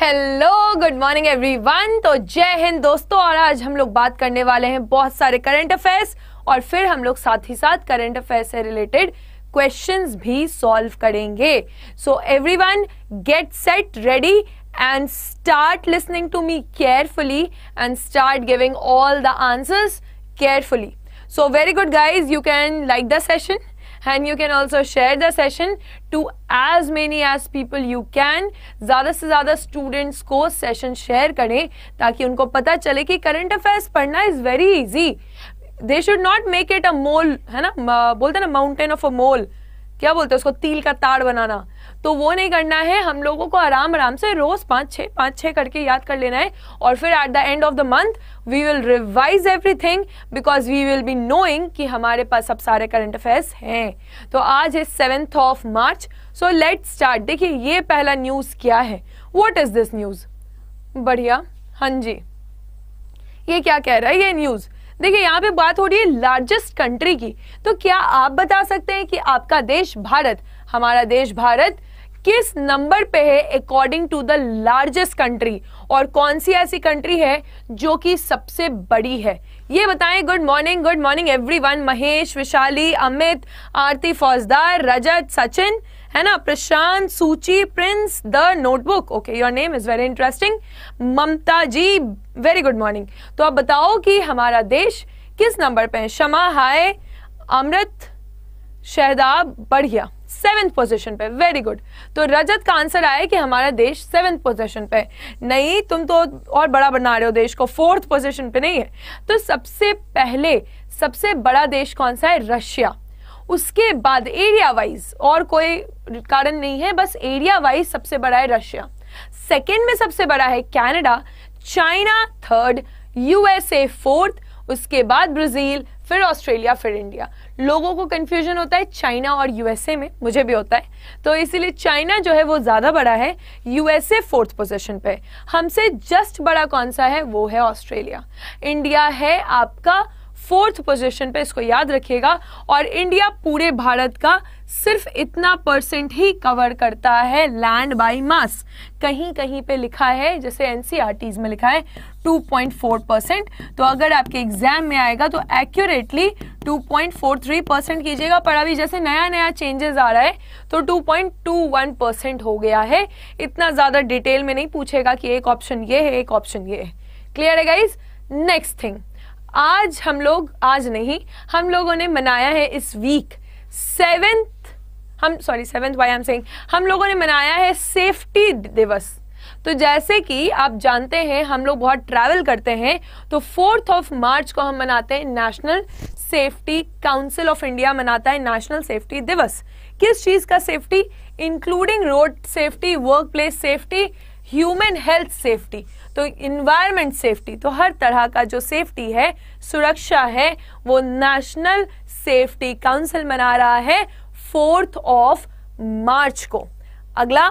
Hello good morning everyone तो जय हिंद दोस्तों और आज हम लोग बात करने वाले हैं बहुत सारे करंट अफेयर्स और फिर हम लोग साथ ही साथ करंट अफेयर्स से रिलेटेड क्वेश्चंस भी सॉल्व करेंगे so everyone get set ready and start listening to me carefully and start giving all the answers carefully so very good guys you can like the session and you can also share the session to as many as people you can zyada se zyada students ko session share kare taki unko pata chale ki current affairs padhna is very easy they should not make it a mole hai na bolte na mountain of a mole kya bolte usko teel ka taad banana तो वो नहीं करना है हम लोगों को आराम आराम से रोज पाँच छः पाँच छः करके याद कर लेना है और फिर at the end of the month we will revise everything because we will be knowing कि हमारे पास अब सारे करंट अफेयर्स हैं तो आज है seventh of March so let start देखिए ये पहला न्यूज़ क्या है वॉट इज़ दिस न्यूज़ बढ़िया हाँ जी ये क्या कह रहा है ये न्यूज़ देखिए यहाँ पे बात हो रही है लार्जेस्ट कंट्री की तो क्या आप बता सकते हैं कि आपका देश भारत हमारा देश भारत किस नंबर पे है according to the largest country और कौन सी ऐसी कंट्री है जो कि सबसे बड़ी है ये बताएं good morning good morning everyone Mahesh Vishali Amit Aarti Faujdar Rajat Sachin है ना Prashant Suchi Prince the notebook okay your name is very interesting Mamta ji very good morning तो आप बताओ कि हमारा देश किस नंबर पे है क्षमा हाय अमृत शहदाब बढ़िया सेवेंथ पोजीशन पे वेरी गुड तो रजत का आंसर आया कि हमारा देश सेवेंथ पोजीशन पे नहीं तुम तो और बड़ा बना रहे हो देश को फोर्थ पोजीशन पे नहीं है तो सबसे पहले सबसे बड़ा देश कौन सा है रशिया उसके बाद एरिया वाइज और कोई कारण नहीं है बस एरिया वाइज सबसे बड़ा है रशिया सेकेंड में सबसे बड़ा है Canada China third USA fourth उसके बाद ब्राजील फिर ऑस्ट्रेलिया फिर इंडिया लोगों को कन्फ्यूजन होता है चाइना और यूएसए में मुझे भी होता है तो इसीलिए चाइना जो है वो ज़्यादा बड़ा है यूएसए फोर्थ पोजीशन पे हमसे जस्ट बड़ा कौन सा है वो है ऑस्ट्रेलिया इंडिया है आपका फोर्थ पोजीशन पे इसको याद रखिएगा और इंडिया पूरे भारत का सिर्फ इतना परसेंट ही कवर करता है लैंड बाय मास कहीं कहीं पे लिखा है जैसे एनसीआरटीज e में लिखा है 2.4 परसेंट तो अगर आपके एग्जाम में आएगा तो एक्यूरेटली 2.43 परसेंट कीजिएगा पर अभी जैसे नया नया चेंजेस आ रहा है तो 2.21 परसेंट हो गया है इतना ज़्यादा डिटेल में नहीं पूछेगा कि एक ऑप्शन ये है एक ऑप्शन ये है क्लियर है गाइज नेक्स्ट थिंग आज हम लोग आज नहीं हम लोगों ने मनाया है इस वीक सेवेंथ हम sorry seventh Y M Singh हम लोगों ने मनाया है सेफ्टी दिवस तो जैसे कि आप जानते हैं हम लोग बहुत ट्रैवल करते हैं तो फोर्थ ऑफ मार्च को हम मनाते हैं National Safety Council of India मनाता है नेशनल सेफ्टी दिवस किस चीज़ का safety including road safety workplace safety human health safety तो इन्वायरमेंट सेफ्टी तो हर तरह का जो सेफ्टी है सुरक्षा है वो नेशनल सेफ्टी काउंसिल मना रहा है फोर्थ ऑफ मार्च को अगला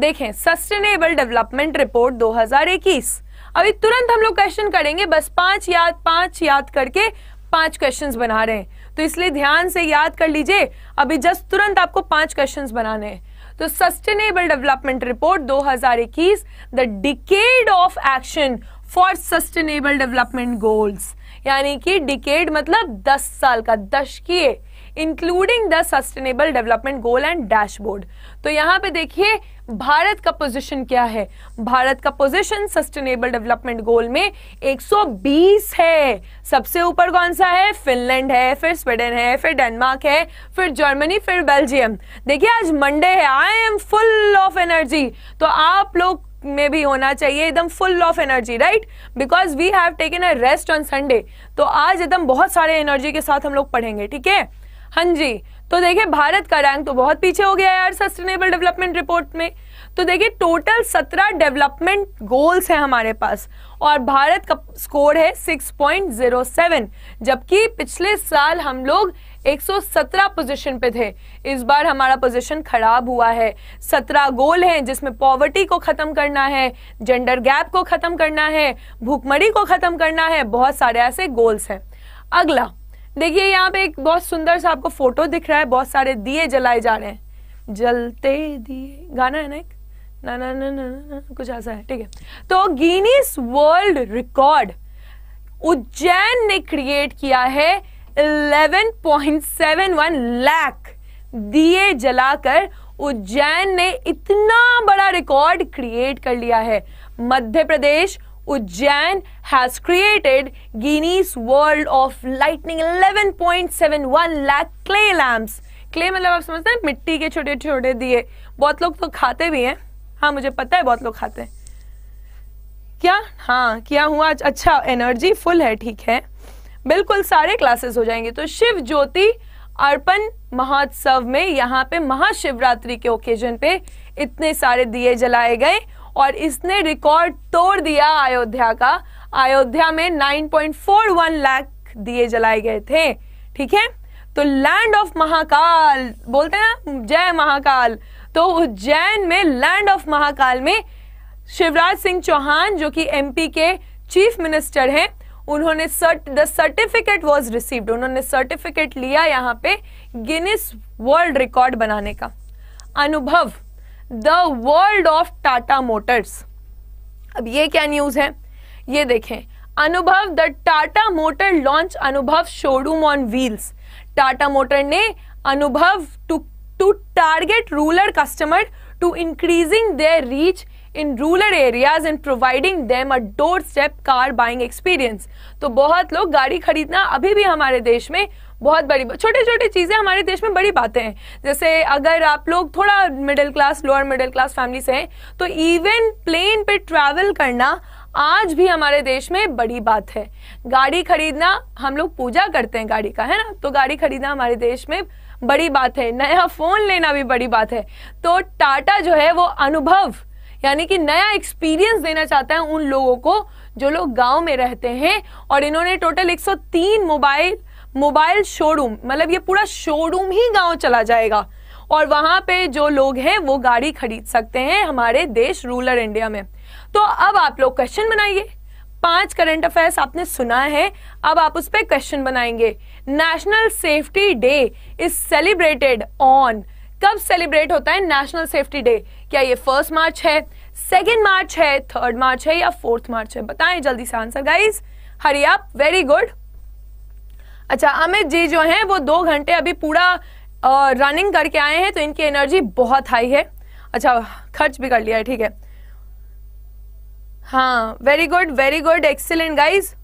देखें सस्टेनेबल डेवलपमेंट रिपोर्ट 2021 अभी तुरंत हम लोग क्वेश्चन करेंगे बस पांच याद पांच याद करके पांच क्वेश्चंस बना रहे हैं तो इसलिए ध्यान से याद कर लीजिए अभी जस्ट तुरंत आपको पांच क्वेश्चंस बनाने हैं तो sustainable development report 2021 the decade of action for sustainable development goals यानी कि डिकेड मतलब 10 साल का दशकीय including the sustainable development goal and dashboard तो यहां पे देखिए भारत का पोजीशन क्या है भारत का पोजीशन सस्टेनेबल डेवलपमेंट गोल में 120 है सबसे ऊपर कौन सा है फिनलैंड है फिर स्वीडन है फिर डेनमार्क है फिर जर्मनी फिर बेल्जियम देखिए आज मंडे है I am full of energy तो आप लोग में भी होना चाहिए एकदम full of energy right because we have taken a rest on Sunday तो आज एकदम बहुत सारे एनर्जी के साथ हम लोग पढ़ेंगे ठीक है हाँ जी तो देखिए भारत का रैंक तो बहुत पीछे हो गया यार सस्टेनेबल डेवलपमेंट रिपोर्ट में तो देखिए टोटल सत्रह डेवलपमेंट गोल्स हैं हमारे पास और भारत का स्कोर है 6.07 जबकि पिछले साल हम लोग 117 पोजीशन पे थे इस बार हमारा पोजीशन खराब हुआ है 17 गोल हैं जिसमें पॉवर्टी को ख़त्म करना है जेंडर गैप को ख़त्म करना है भूखमरी को ख़त्म करना है बहुत सारे ऐसे गोल्स हैं अगला देखिए यहाँ पे एक बहुत सुंदर सा आपको फोटो दिख रहा है बहुत सारे दिए जलाए जा रहे हैं जलते दिए गाना है ना एक ना ना ना ना, ना, ना कुछ ऐसा है ठीक है तो गिनीज वर्ल्ड रिकॉर्ड उज्जैन ने क्रिएट किया है 11.71 लाख दिए जलाकर उज्जैन ने इतना बड़ा रिकॉर्ड क्रिएट कर लिया है Madhya Pradesh Ujjain has created Guinness world of lightning 11.71 lakh clay lamps clay मतलब आप समझते हैं मिट्टी के छोटे छोटे दिए बहुत लोग तो खाते भी हैं हाँ मुझे पता है बहुत लोग खाते हैं क्या हाँ क्या हुआ आज अच्छा एनर्जी फुल है ठीक है बिल्कुल सारे क्लासेस हो जाएंगे तो शिव ज्योति अर्पण महोत्सव में यहाँ पे महाशिवरात्रि के ओकेजन पे इतने सारे दिए जलाए गए और इसने रिकॉर्ड तोड़ दिया अयोध्या का अयोध्या में 9.41 लाख दिए जलाए गए थे ठीक है तो लैंड ऑफ महाकाल बोलते हैं ना जय महाकाल तो उज्जैन में लैंड ऑफ महाकाल में शिवराज सिंह चौहान जो कि एमपी के चीफ मिनिस्टर हैं उन्होंने द सर्टिफिकेट वॉज रिसीव्ड उन्होंने सर्टिफिकेट लिया यहाँ पे गिनीस वर्ल्ड रिकॉर्ड बनाने का Anubhav the world of Tata motors अब ये क्या न्यूज है ये देखें Anubhav the Tata motor launch Anubhav showroom on wheels Tata motor ने Anubhav to to target rural customer to increasing their reach in rural areas and providing them a doorstep car buying experience तो बहुत लोग गाड़ी खरीदना अभी भी हमारे देश में बहुत बड़ी छोटे छोटे चीज़ें हमारे देश में बड़ी बातें हैं जैसे अगर आप लोग थोड़ा middle class lower middle class family से हैं तो इवन प्लेन पे ट्रैवल करना आज भी हमारे देश में बड़ी बात है गाड़ी खरीदना हम लोग पूजा करते हैं गाड़ी का है ना तो गाड़ी खरीदना हमारे देश में बड़ी बात है नया फ़ोन लेना भी बड़ी बात है तो टाटा जो है वो अनुभव यानी कि नया एक्सपीरियंस देना चाहता है उन लोगों को जो लोग गांव में रहते हैं और इन्होंने टोटल 103 मोबाइल मोबाइल शोरूम मतलब ये पूरा शोरूम ही गांव चला जाएगा और वहां पे जो लोग हैं वो गाड़ी खरीद सकते हैं हमारे देश रूरल इंडिया में तो अब आप लोग क्वेश्चन बनाइए पांच करंट अफेयर्स आपने सुना है अब आप उस पर क्वेश्चन बनाएंगे national safety day is celebrated on कब सेलिब्रेट होता है नेशनल सेफ्टी डे क्या ये फर्स्ट मार्च है सेकेंड मार्च है थर्ड मार्च है या फोर्थ मार्च है बताएं जल्दी से आंसर गाइज हरी आप वेरी गुड अच्छा अमित जी जो हैं वो दो घंटे अभी पूरा रनिंग करके आए हैं तो इनकी एनर्जी बहुत हाई है अच्छा खर्च भी कर लिया है ठीक है हाँ very good very good excellent guys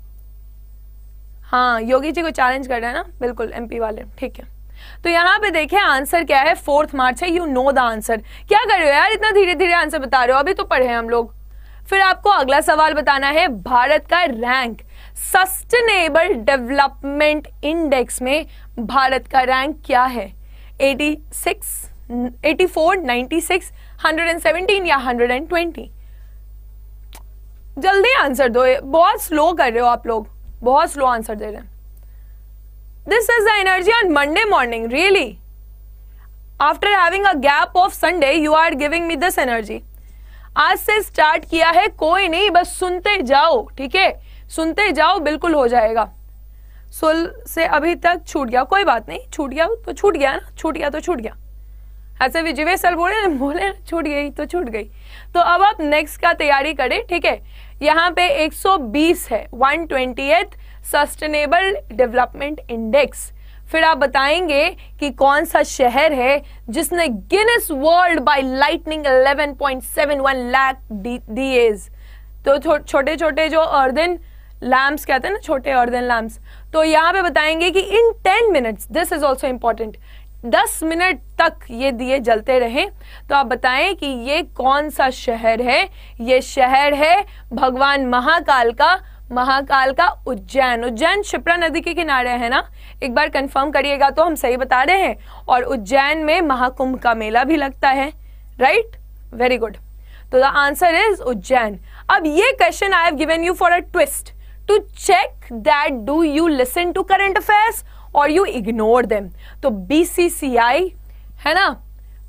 हाँ योगी जी को चैलेंज कर रहे हैं ना बिल्कुल एमपी वाले ठीक है तो यहाँ पे देखे आंसर क्या है फोर्थ मार्च है यू नो द आंसर क्या कर रहे हो यार इतना धीरे धीरे आंसर बता रहे हो अभी तो पढ़े हैं हम लोग फिर आपको अगला सवाल बताना है भारत का रैंक सस्टेनेबल डेवलपमेंट इंडेक्स में भारत का रैंक क्या है 86, 84, 96, 117 या 120? जल्दी आंसर दो बहुत स्लो कर रहे हो आप लोग बहुत स्लो आंसर दे रहे हैं this is the energy on Monday morning really after having a gap of Sunday you are giving me this energy आज से स्टार्ट किया है कोई नहीं बस सुनते जाओ ठीक है सुनते जाओ बिल्कुल हो जाएगा सुल से अभी तक छूट गया कोई बात नहीं छूट गया तो छूट गया ना छूट गया तो छूट गया ऐसे भी जिवे बोले ना बोले छूट गई तो छूट गई तो अब आप नेक्स्ट का तैयारी करें ठीक है यहाँ पे 120 है one twenty sustainable development index फिर आप बताएंगे कि कौन सा शहर है जिसने Guinness world by lightning 11.71 lakh दिएज तो छोटे छोटे जो अर्दन लैम्प्स कहते हैं ना छोटे और देन लैम्प्स तो यहाँ पे बताएंगे कि in ten minutes this is also important दस मिनट तक ये दिए जलते रहे तो आप बताएं कि ये कौन सा शहर है ये शहर है भगवान महाकाल का महाकाल का उज्जैन उज्जैन शिप्रा नदी के किनारे है ना एक बार कंफर्म करिएगा तो हम सही बता रहे हैं और उज्जैन में महाकुंभ का मेला भी लगता है राइट वेरी गुड तो द आंसर इज उज्जैन अब ये question I have given you for a twist to check that do you listen to current affairs और यू इग्नोर देम तो बीसीसीआई है ना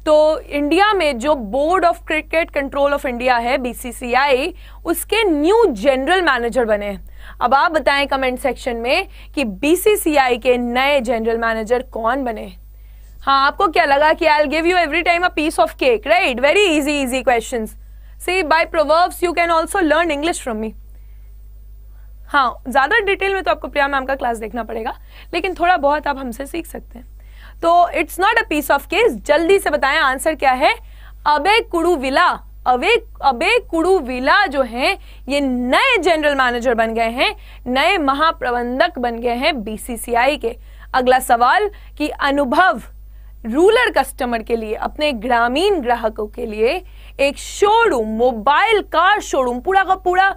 तो इंडिया में जो board of cricket control of India है बीसीसीआई उसके न्यू जनरल मैनेजर बने अब आप बताएं कमेंट सेक्शन में कि बीसीसीआई के नए जनरल मैनेजर कौन बने हाँ आपको क्या लगा कि I give you every time a piece of cake right very easy easy questions see by proverbs you can also learn English from me हाँ ज़्यादा डिटेल में तो आपको प्रिया मैम का क्लास देखना पड़ेगा लेकिन थोड़ा बहुत आप हमसे सीख सकते हैं तो it's not a piece of cake जल्दी से बताएं आंसर क्या है अबे कुड़ू विला अबे अबे कुड़ू विला जो है ये नए जनरल मैनेजर बन गए हैं नए महाप्रबंधक बन गए हैं बीसीसीआई के अगला सवाल कि अनुभव रूरल कस्टमर के लिए अपने ग्रामीण ग्राहकों के लिए एक शोरूम मोबाइल कार शोरूम पूरा का पूरा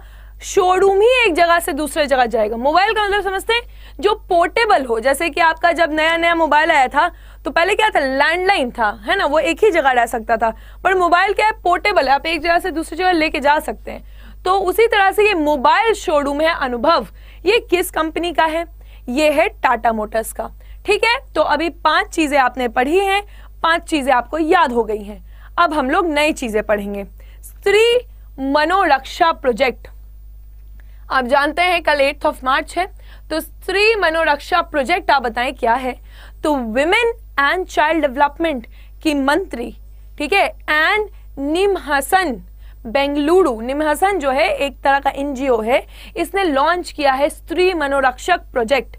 शोरूम ही एक जगह से दूसरे जगह जाएगा मोबाइल का मतलब समझते हैं जो पोर्टेबल हो जैसे कि आपका जब नया नया मोबाइल आया था तो पहले क्या था लैंडलाइन था है ना वो एक ही जगह रह सकता था पर मोबाइल क्या है पोर्टेबल है आप एक जगह से दूसरी जगह लेके जा सकते हैं तो उसी तरह से ये मोबाइल शोरूम है अनुभव ये किस कंपनी का है ये है टाटा मोटर्स का ठीक है तो अभी पांच चीजें आपने पढ़ी हैं पांच चीजें आपको याद हो गई हैं अब हम लोग नई चीजें पढ़ेंगे स्त्री मनोरक्षा प्रोजेक्ट आप जानते हैं कल एट्थ ऑफ मार्च है तो स्त्री मनोरक्षा प्रोजेक्ट आप बताएं क्या है तो विमेन एंड चाइल्ड डेवलपमेंट की मंत्री ठीक है एंड निम हसन बेंगलुरु निम हसन जो है एक तरह का एनजीओ है इसने लॉन्च किया है Stree Manorakshak project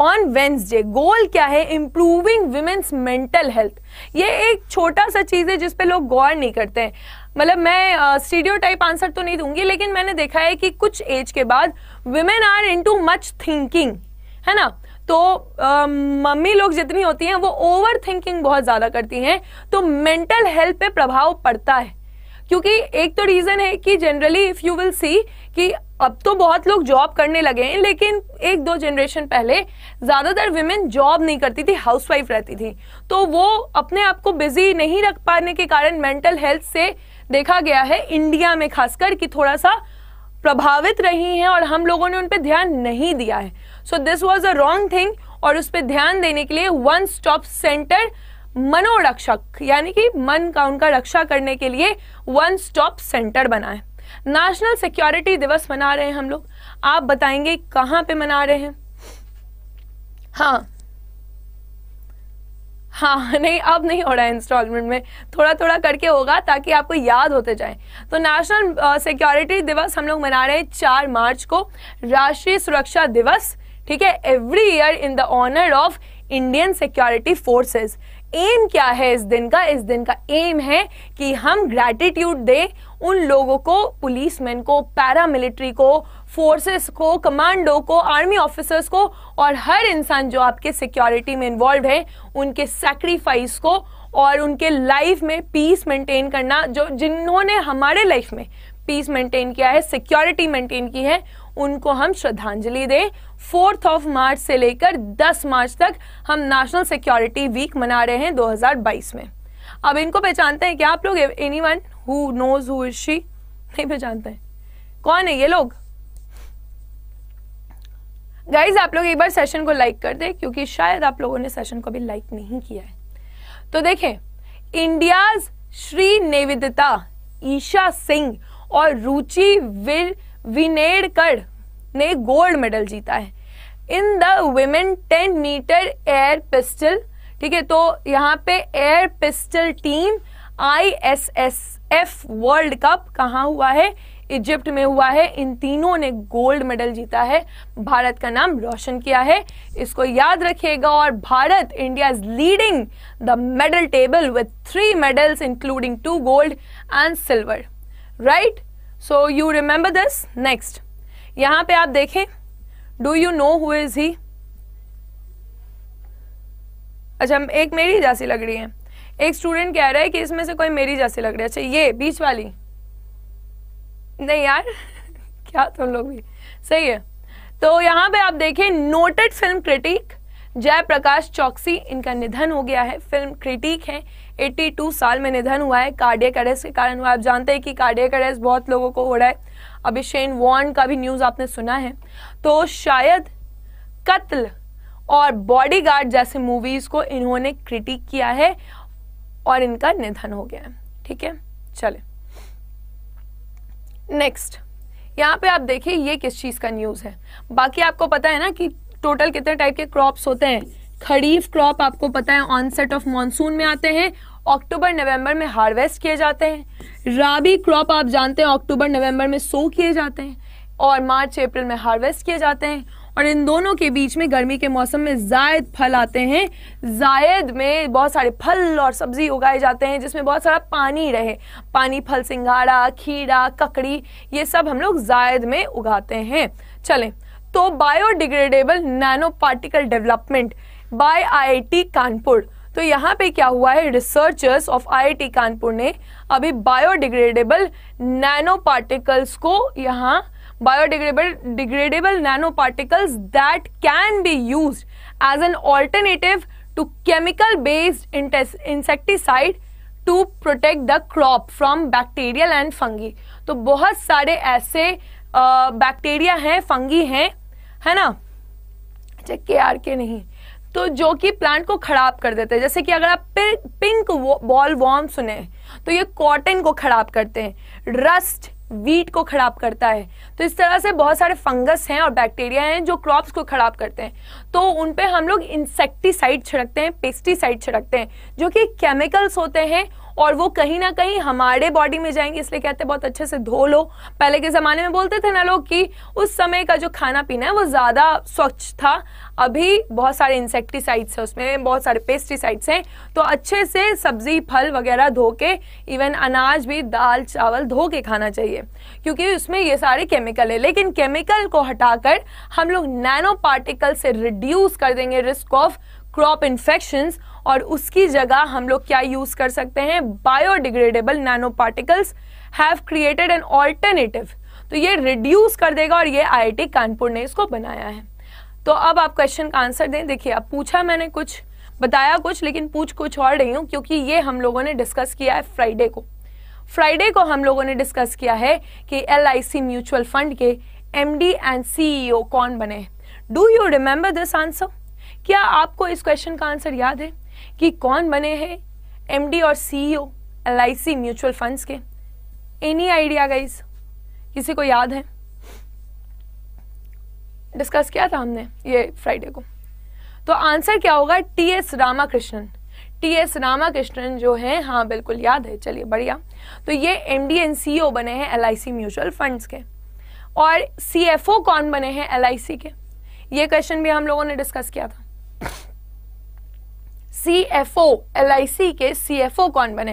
on Wednesday goal क्या है इम्प्रूविंग वुमेन्स मेंटल हेल्थ ये एक छोटा सा चीज है जिसपे लोग गौर नहीं करते हैं मतलब मैं स्टीडियो टाइप आंसर तो नहीं दूंगी लेकिन मैंने देखा है कि कुछ एज के बाद women are too much thinking है ना तो मम्मी लोग जितनी होती हैं वो ओवर थिंकिंग बहुत ज़्यादा करती हैं तो मेंटल हेल्थ पे प्रभाव पड़ता है क्योंकि एक तो रीज़न है कि generally if you will see कि अब तो बहुत लोग जॉब करने लगे हैं लेकिन एक दो जनरेशन पहले ज़्यादातर विमेन जॉब नहीं करती थी हाउसवाइफ रहती थी तो वो अपने आप को बिजी नहीं रख पाने के कारण मेंटल हेल्थ से देखा गया है इंडिया में खासकर कि थोड़ा सा प्रभावित रही हैं और हम लोगों ने उन पर ध्यान नहीं दिया है so this was a wrong thing और उस पर ध्यान देने के लिए वन स्टॉप सेंटर मनोरक्षक यानी कि मन का उनका रक्षा करने के लिए वन स्टॉप सेंटर बना है नेशनल सिक्योरिटी दिवस मना रहे हैं हम लोग आप बताएंगे कहाँ पे मना रहे हैं हाँ हाँ नहीं अब नहीं हो रहा है इंस्टॉलमेंट में थोड़ा थोड़ा करके होगा ताकि आपको याद होते जाए तो नेशनल सिक्योरिटी दिवस हम लोग मना रहे हैं चार मार्च को राष्ट्रीय सुरक्षा दिवस ठीक है every year in the honour of Indian security forces एम क्या है इस दिन का इस दिन का एम है कि हम ग्रेटिट्यूड दें उन लोगों को पुलिसमैन को पैरामिलिट्री को फोर्सेस को कमांडो को आर्मी ऑफिसर्स को और हर इंसान जो आपके सिक्योरिटी में इन्वॉल्व है उनके सेक्रीफाइस को और उनके लाइफ में पीस मेंटेन करना जो जिन्होंने हमारे लाइफ में पीस मेंटेन किया है सिक्योरिटी मेंटेन की है उनको हम श्रद्धांजलि दें फोर्थ ऑफ मार्च से लेकर 10 मार्च तक हम नेशनल सिक्योरिटी वीक मना रहे हैं 2022 में अब इनको पहचानते हैं क्या आप लोग anyone who knows who she नहीं पहचानते हैं कौन है ये लोग गाइज आप लोग एक बार सेशन को लाइक कर दें क्योंकि शायद आप लोगों ने सेशन को भी लाइक नहीं किया है तो देखें इंडियाज श्री निविदता ईशा सिंह और रुचि विर विनेडकड ने गोल्ड मेडल जीता है in the women ten metre air pistol ठीक है तो यहाँ पे air pistol team I S S F world cup कहाँ हुआ है इजिप्ट में हुआ है इन तीनों ने गोल्ड मेडल जीता है भारत का नाम रोशन किया है इसको याद रखिएगा और Bharat India is leading the medal table with three medals including two gold and silver right so you remember this next यहाँ पे आप देखें do you know who is he अच्छा एक मेरी जैसी लग रही है एक स्टूडेंट कह रहा है कि इसमें से कोई मेरी जैसी लग रही है अच्छा ये बीच वाली नहीं यार क्या तुम लोग भी सही है तो यहाँ पे आप देखें नोटेड फिल्म क्रिटिक जयप्रकाश चौकसी इनका निधन हो गया है फिल्म क्रिटिक हैं 82 साल में निधन हुआ है कार्डियक अरेस्ट के कारण हुआ आप जानते हैं कि कार्डियक अरेस्ट बहुत लोगों को हो रहा है अभी शेन का भी न्यूज़ आपने सुना है तो शायद कत्ल और बॉडीगार्ड जैसे मूवीज़ को इन्होंने क्रिटिक किया है और इनका निधन हो गया है ठीक है चले नेक्स्ट यहाँ पे आप देखिए ये किस चीज़ का न्यूज़ है बाकी आपको पता है ना कि टोटल कितने टाइप के क्रॉप्स होते हैं खरीफ क्रॉप आपको पता है ऑनसेट ऑफ मानसून में आते हैं अक्टूबर नवंबर में हार्वेस्ट किए जाते हैं राबी क्रॉप आप जानते हैं अक्टूबर नवंबर में सो किए जाते हैं और मार्च अप्रैल में हार्वेस्ट किए जाते हैं और इन दोनों के बीच में गर्मी के मौसम में जायद फल आते हैं जायद में बहुत सारे फल और सब्जी उगाए जाते हैं जिसमें बहुत सारा पानी रहे पानी फल सिंघाड़ा खीरा ककड़ी ये सब हम लोग जायद में उगाते हैं चलें तो biodegradable nanoparticle development by IIT Kanpur तो यहाँ पे क्या हुआ है रिसर्चर्स ऑफ आईआईटी कानपुर ने अभी बायोडिग्रेडेबल नैनो पार्टिकल्स को यहाँ biodegradable degradable nanoparticles that can be use as an alternative to chemical based insecticide to protect the crop from bacterial and fungi तो बहुत सारे ऐसे बैक्टीरिया हैं फंगी हैं है ना चेक के आर के नहीं तो जो कि प्लांट को खराब कर देते हैं जैसे कि अगर आप पिंक बॉल वॉर्म सुने तो ये कॉटन को खराब करते हैं रस्ट वीट को खराब करता है तो इस तरह से बहुत सारे फंगस हैं और बैक्टीरिया हैं जो क्रॉप्स को खराब करते हैं तो उन पे हम लोग इंसेक्टिसाइड छिड़कते हैं पेस्टिसाइड छिड़कते हैं जो कि केमिकल्स होते हैं और वो कहीं ना कहीं हमारे बॉडी में जाएंगे इसलिए कहते हैं बहुत अच्छे से धो लो पहले के ज़माने में बोलते थे ना लोग कि उस समय का जो खाना पीना है वो ज़्यादा स्वच्छ था अभी बहुत सारे इंसेक्टिसाइड्स हैं उसमें बहुत सारे पेस्टिसाइड्स हैं तो अच्छे से सब्जी फल वगैरह धो के इवन अनाज भी दाल चावल धो के खाना चाहिए क्योंकि उसमें ये सारे केमिकल है लेकिन केमिकल को हटाकर हम लोग नैनो पार्टिकल से रिड्यूस कर देंगे रिस्क ऑफ क्रॉप इन्फेक्शंस और उसकी जगह हम लोग क्या यूज कर सकते हैं biodegradable nanoparticles have created an alternative तो ये रिड्यूस कर देगा और ये आईआईटी कानपुर ने इसको बनाया है तो अब आप क्वेश्चन का आंसर दें देखिए अब पूछा मैंने कुछ बताया कुछ लेकिन पूछ कुछ और रही हूँ क्योंकि ये हम लोगों ने डिस्कस किया है फ्राइडे को फ्राइडे को हम लोगों ने डिस्कस किया है कि एल म्यूचुअल फंड के एम एंड सीईओ कौन बने do you remember this answer क्या आपको इस क्वेश्चन का आंसर याद है कि कौन बने हैं एमडी और CEO LIC e mutual funds के एनी आइडिया गाइस किसी को याद है डिस्कस किया था हमने ये फ्राइडे को तो आंसर क्या होगा T S Ramakrishnan T S Ramakrishnan जो है हाँ बिल्कुल याद है चलिए बढ़िया तो ये M D and C O बने हैं L I C mutual funds के और सी एफ ओ कौन बने हैं एल आई सी के ये क्वेश्चन भी हम लोगों ने डिस्कस किया था C F O L I सी के सी एफ ओ कौन बने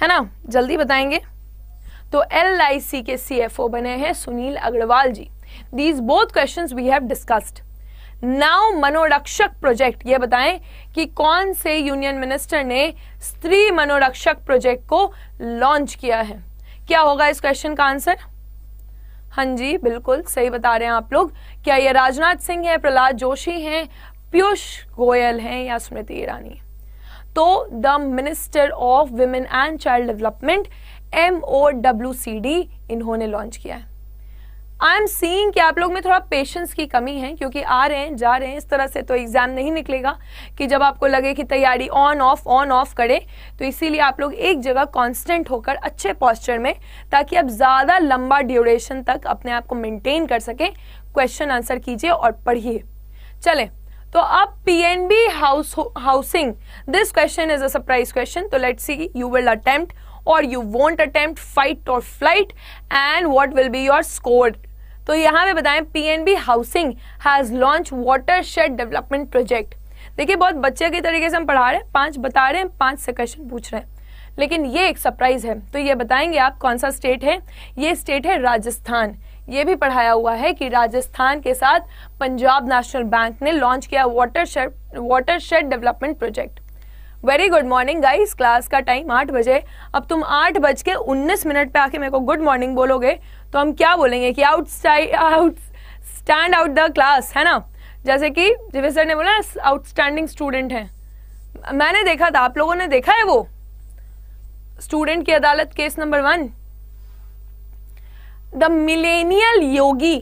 है ना जल्दी बताएंगे तो एल आई सी के सी एफ ओ बने हैं Sunil Agarwal ji these both question we have discussed now Manorakshak project ये बताएं कि कौन से यूनियन मिनिस्टर ने स्त्री मनोरक्षक प्रोजेक्ट को लॉन्च किया है क्या होगा इस क्वेश्चन का आंसर हाँ जी बिल्कुल सही बता रहे हैं आप लोग क्या ये राजनाथ सिंह है प्रहलाद जोशी हैं पीयूष गोयल हैं या स्मृति ईरानी तो the minister of women and child development M O W C D इन्होंने लॉन्च किया है आई एम सीइंग कि आप लोग में थोड़ा पेशेंस की कमी है क्योंकि आ रहे हैं जा रहे हैं इस तरह से तो एग्ज़ाम नहीं निकलेगा कि जब आपको लगे कि तैयारी ऑन ऑफ ऑन ऑफ करे तो इसीलिए आप लोग एक जगह कॉन्स्टेंट होकर अच्छे पॉस्चर में ताकि आप ज़्यादा लंबा ड्यूरेशन तक अपने आप को मेनटेन कर सकें क्वेश्चन आंसर कीजिए और पढ़िए चलें तो अब PNB house housing this question is a surprise question तो let's see you will attempt और यू वोंट अटेम्प्ट फाइट और flight and what will be your score तो यहाँ पे बताएं PNB housing has launch watershed development project देखिए बहुत बच्चे के तरीके से हम पढ़ा रहे हैं पांच बता रहे हैं पांच से क्वेश्चन पूछ रहे हैं लेकिन ये एक सरप्राइज है तो ये बताएंगे आप कौन सा स्टेट है ये स्टेट है राजस्थान ये भी पढ़ाया हुआ है कि राजस्थान के साथ पंजाब नेशनल बैंक ने लॉन्च किया watershed watershed development project very good morning guys class का टाइम आठ बजे अब तुम आठ बज के उन्नीस मिनट पे आके मेरे को गुड मॉर्निंग बोलोगे तो हम क्या बोलेंगे कि out out stand out the class है ना जैसे कि जिवे सर ने बोला आउटस्टैंडिंग स्टूडेंट हैं मैंने देखा था आप लोगों ने देखा है वो स्टूडेंट की अदालत case number one the millennial Yogi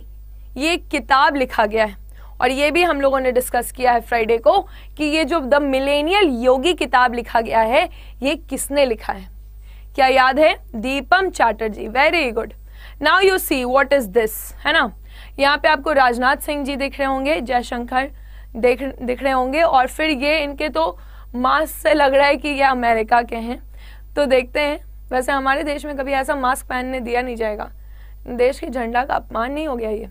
ये किताब लिखा गया है और ये भी हम लोगों ने डिस्कस किया है फ्राइडे को कि ये जो द मिलेनियल योगी किताब लिखा गया है ये किसने लिखा है क्या याद है Deepam Chatterjee very good now you see what is this है ना यहाँ पे आपको राजनाथ सिंह जी दिख रहे होंगे जयशंकर देख दिख रहे होंगे और फिर ये इनके तो मास्क से लग रहा है कि ये अमेरिका के हैं तो देखते हैं वैसे हमारे देश में कभी ऐसा मास्क पहनने दिया नहीं जाएगा देश की झंडा का अपमान नहीं हो गया ये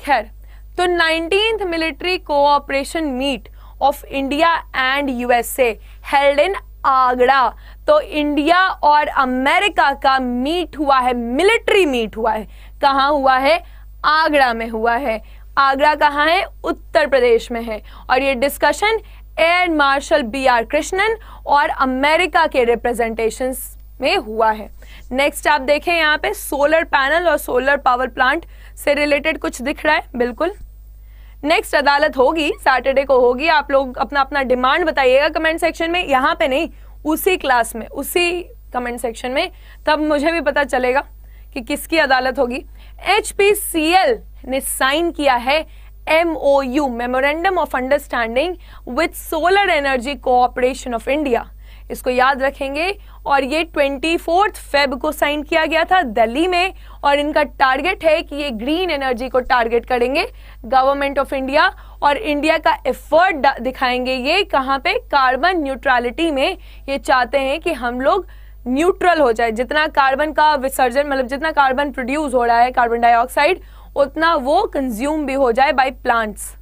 खैर तो nineteen military cooperation meet of India and USA held in Agra तो इंडिया और अमेरिका का मीट हुआ है मिलिट्री मीट हुआ है कहा हुआ है आगरा में हुआ है आगरा कहाँ है उत्तर प्रदेश में है और ये discussion air marshal B R Krishnan और अमेरिका के रिप्रेजेंटेशंस में हुआ है नेक्स्ट आप देखें यहाँ पे सोलर पैनल और सोलर पावर प्लांट से रिलेटेड कुछ दिख रहा है बिल्कुल नेक्स्ट अदालत होगी सैटरडे को होगी आप लोग अपना अपना डिमांड बताइएगा कमेंट सेक्शन में यहाँ पे नहीं उसी क्लास में उसी कमेंट सेक्शन में तब मुझे भी पता चलेगा कि किसकी अदालत होगी एच ने साइन किया है M O U memorandum of understanding with solar energy cooperation of India इसको याद रखेंगे और ये ट्वेंटी फोर्थ फेब को साइन किया गया था दिल्ली में और इनका टारगेट है कि ये ग्रीन एनर्जी को टारगेट करेंगे गवर्नमेंट ऑफ इंडिया और इंडिया का एफर्ट दिखाएंगे ये कहाँ पे कार्बन न्यूट्रलिटी में ये चाहते हैं कि हम लोग न्यूट्रल हो जाए जितना कार्बन का विसर्जन मतलब जितना कार्बन प्रोड्यूस हो रहा है कार्बन डाइऑक्साइड उतना वो कंज्यूम भी हो जाए बाई प्लांट्स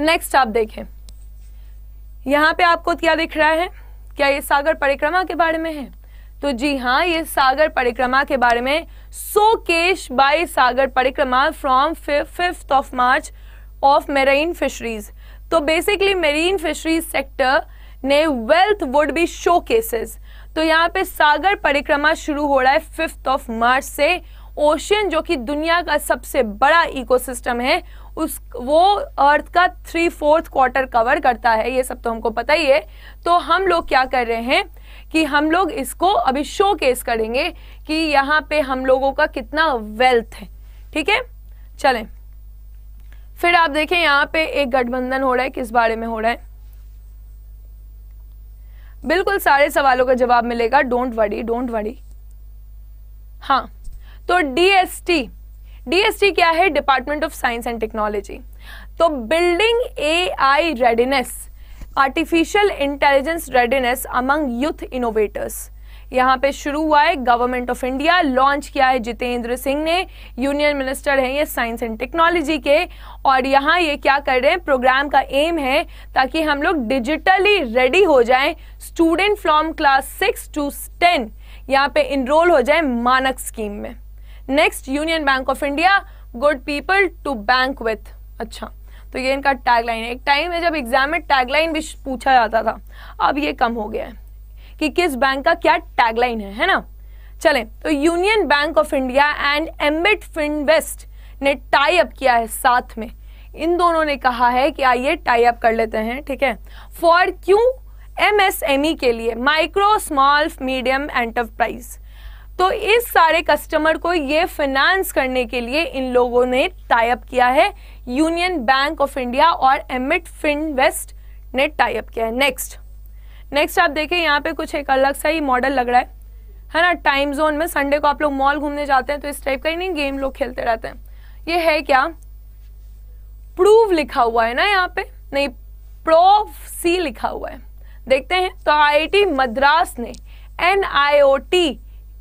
नेक्स्ट आप देखें यहाँ पे आपको क्या दिख रहा है क्या ये सागर परिक्रमा के बारे में है तो जी हाँ ये सागर परिक्रमा के बारे में सो केश बाय Sagar Parikrama from fifth of March of marine fisheries तो बेसिकली मेरीन फिशरीज सेक्टर ने wealth would be showcases तो यहाँ पे सागर परिक्रमा शुरू हो रहा है फिफ्थ ऑफ मार्च से ओशियन जो कि दुनिया का सबसे बड़ा इकोसिस्टम है उस वो अर्थ का थ्री फोर्थ क्वार्टर कवर करता है ये सब तो हमको पता ही है तो हम लोग क्या कर रहे हैं कि हम लोग इसको अभी शो केस करेंगे कि यहाँ पे हम लोगों का कितना वेल्थ है ठीक है चलें फिर आप देखें यहाँ पे एक गठबंधन हो रहा है किस बारे में हो रहा है बिल्कुल सारे सवालों का जवाब मिलेगा डोंट वरी डोंट वरी हाँ तो डीएसटी डीएसटी क्या है department of science and technology तो building A I readiness artificial intelligence readiness among youth innovators यहाँ पे शुरू हुआ है गवर्नमेंट ऑफ इंडिया लॉन्च किया है जितेंद्र सिंह ने यूनियन मिनिस्टर हैं ये साइंस एंड टेक्नोलॉजी के और यहाँ ये क्या कर रहे हैं प्रोग्राम का एम है ताकि हम लोग डिजिटली रेडी हो जाएं student from class six to ten यहाँ पे इनरोल हो जाए मानक स्कीम में next Union Bank of India good people to bank with अच्छा तो ये इनका टैगलाइन है एक टाइम है जब एग्जाम में टैगलाइन भी पूछा जाता था अब ये कम हो गया है कि किस बैंक का क्या टैगलाइन है है ना चलें तो Union Bank of India and Ambit Finvest ने टाई अप किया है साथ में इन दोनों ने कहा है कि आइए टाई अप कर लेते हैं ठीक है फॉर क्यू एम के लिए माइक्रो स्मॉल मीडियम एंटरप्राइज तो इस सारे कस्टमर को ये फाइनेंस करने के लिए इन लोगों ने टाइप किया है यूनियन बैंक ऑफ इंडिया और एमिट फिन वेस्ट ने टाइप किया है नेक्स्ट नेक्स्ट आप देखें यहाँ पे कुछ एक अलग सा ही मॉडल लग रहा है है ना टाइम जोन में संडे को आप लोग मॉल घूमने जाते हैं तो इस टाइप का ही नहीं गेम लोग खेलते रहते हैं ये है क्या प्रूव लिखा हुआ है ना यहाँ पे नहीं प्रोव सी लिखा हुआ है देखते हैं तो आई मद्रास ने an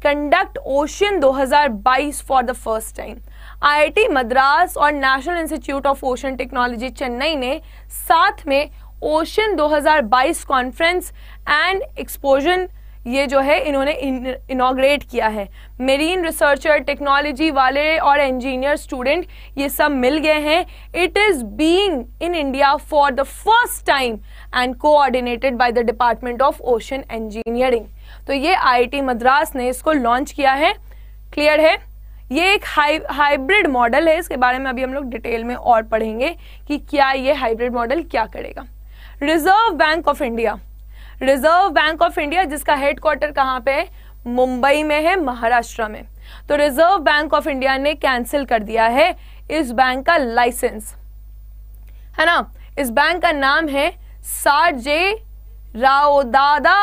conduct ocean 2022 for the first time IIT Madras और national institute of ocean technology Chennai ने साथ में ओशन 2022 कॉन्फ्रेंस एंड एक्सपोजन ये जो है इन्होंने इनाग्रेट किया है मेरीन रिसर्चर टेक्नोलॉजी वाले और इंजीनियर स्टूडेंट ये सब मिल गए हैं it is being in India for the first time and coordinated by the department of ocean engineering तो ये आईआईटी मद्रास ने इसको लॉन्च किया है क्लियर है ये एक हाइब्रिड मॉडल है इसके बारे में अभी हम लोग डिटेल में और पढ़ेंगे कि क्या ये हाइब्रिड मॉडल क्या करेगा Reserve Bank of India Reserve Bank of India जिसका हेडक्वार्टर कहाँ पे है मुंबई में है महाराष्ट्र में तो रिजर्व बैंक ऑफ इंडिया ने कैंसिल कर दिया है इस बैंक का लाइसेंस है ना इस बैंक का नाम है साजे राओदादा